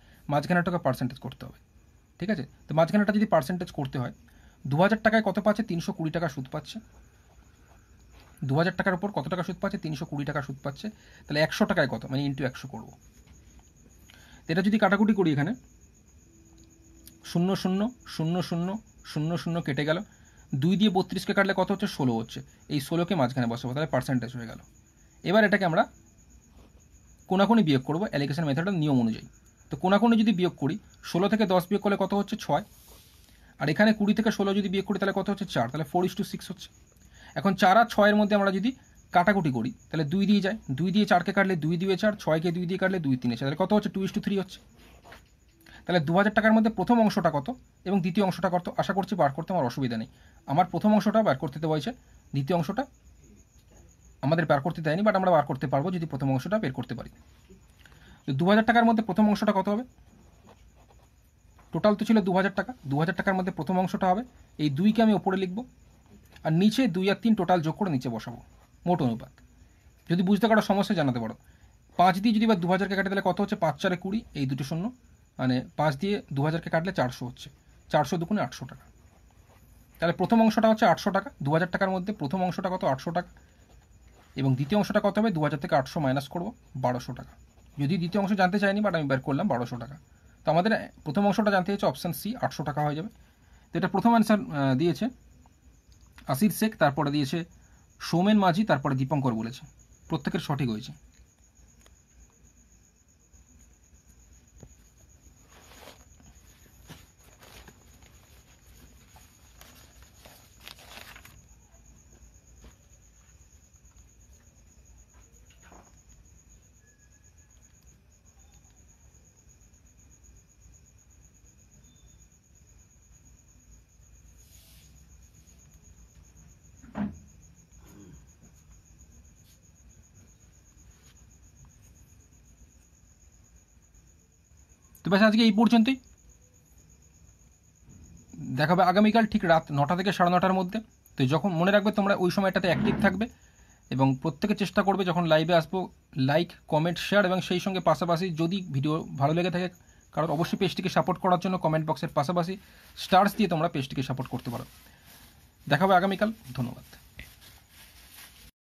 টাকা পার্সেন্টেজ করতে হবে ঠিক আছে তো মাঝখানেটা যদি পার্সেন্টেজ করতে হয় দু হাজার টাকায় কত পাচ্ছে তিনশো কুড়ি টাকা সুদ পাচ্ছে দু হাজার টাকার উপর কত টাকা সুদ পাচ্ছে তিনশো কুড়ি টাকা সুদ পাচ্ছে তাহলে একশো টাকায় কত মানে ইন্টু একশো করবো এটা যদি কাটাকুটি করি এখানে শূন্য শূন্য শূন্য শূন্য শূন্য শূন্য কেটে গেল দুই দিয়ে বত্রিশকে কাটলে কত হচ্ছে ষোলো হচ্ছে এই ষোলোকে মাঝখানে বসাবো তাহলে পার্সেন্টেজ হয়ে গেল এবার এটাকে আমরা কোনাকুনি বিয়োগ করবো অ্যালিগেশন মেথডের নিয়ম অনুযায়ী তো কোনাকোনি যদি বিয়োগ করি ষোলো থেকে দশ বিয়োগ করলে কত হচ্ছে ছয় আর এখানে কুড়ি থেকে ষোলো যদি বিয়োগ করি তাহলে কত হচ্ছে চার তাহলে ফোর ইস টু সিক্স হচ্ছে এখন চার আর ছয়ের মধ্যে আমরা যদি কাটাকুটি করি তাহলে দুই দিয়ে যায় দুই দিয়ে চারকে কাটলে দুই দিয়ে চার ছয়কে দুই দিয়ে কাটলে দুই তিনে তাহলে কত হচ্ছে টু ইস টু থ্রি হচ্ছে তাহলে দু টাকার মধ্যে প্রথম অংশটা কত এবং দ্বিতীয় অংশটা কত আশা করছি বার করতে আমার অসুবিধা নেই আমার প্রথম অংশটা বার করতে দেওয়া হয়েছে দ্বিতীয় অংশটা আমাদের বার করতে দেয়নি বাট আমরা বার করতে পারবো যদি প্রথম অংশটা বের করতে পারি দু হাজার টাকার মধ্যে প্রথম অংশটা কত হবে টোটাল তো ছিল দু হাজার টাকা দু টাকার মধ্যে প্রথম অংশটা হবে এই দুইকে আমি ওপরে লিখব আর নিচে দুই আর তিন টোটাল যোগ করে নিচে বসাবো মোট অনুপাত যদি বুঝতে পারো সমস্যা জানাতে পারো পাঁচ দিয়ে যদি বা দু হাজারকে কাটে তাহলে কত হচ্ছে পাঁচ চারে কুড়ি এই দুটো শূন্য মানে পাঁচ দিয়ে দু হাজারকে কাটলে চারশো হচ্ছে চারশো দুগুণে আটশো টাকা তাহলে প্রথম অংশটা হচ্ছে আটশো টাকা দু হাজার টাকার মধ্যে প্রথম অংশটা কত আটশো টাকা এবং দ্বিতীয় অংশটা কত হবে দু হাজার থেকে আটশো মাইনাস করবো বারোশো টাকা যদি দ্বিতীয় অংশ জানতে চাইনি বাট আমি বের করলাম বারোশো টাকা তো আমাদের প্রথম অংশটা জানতে চাইছে অপশান সি আটশো টাকা হয়ে যাবে তো এটা প্রথম অ্যান্সার দিয়েছে আসির শেখ তারপরে দিয়েছে সৌমেন মাঝি তারপরে দীপঙ্কর বলেছে প্রত্যেকের সঠিক হয়েছে ব্যাস আজকে এই পর্যন্তই দেখা হবে আগামীকাল ঠিক রাত নটা থেকে সাড়ে নটার মধ্যে তো যখন মনে রাখবে তোমরা ওই সময়টাতে অ্যাক্টিভ থাকবে এবং প্রত্যেকে চেষ্টা করবে যখন লাইভে আসবো লাইক কমেন্ট শেয়ার এবং সেই সঙ্গে পাশাপাশি যদি ভিডিও ভালো লেগে থাকে কারণ অবশ্যই পেজটিকে সাপোর্ট করার জন্য কমেন্ট বক্সের পাশাপাশি স্টার্স দিয়ে তোমরা পেজটিকে সাপোর্ট করতে পারো দেখা হবে আগামীকাল ধন্যবাদ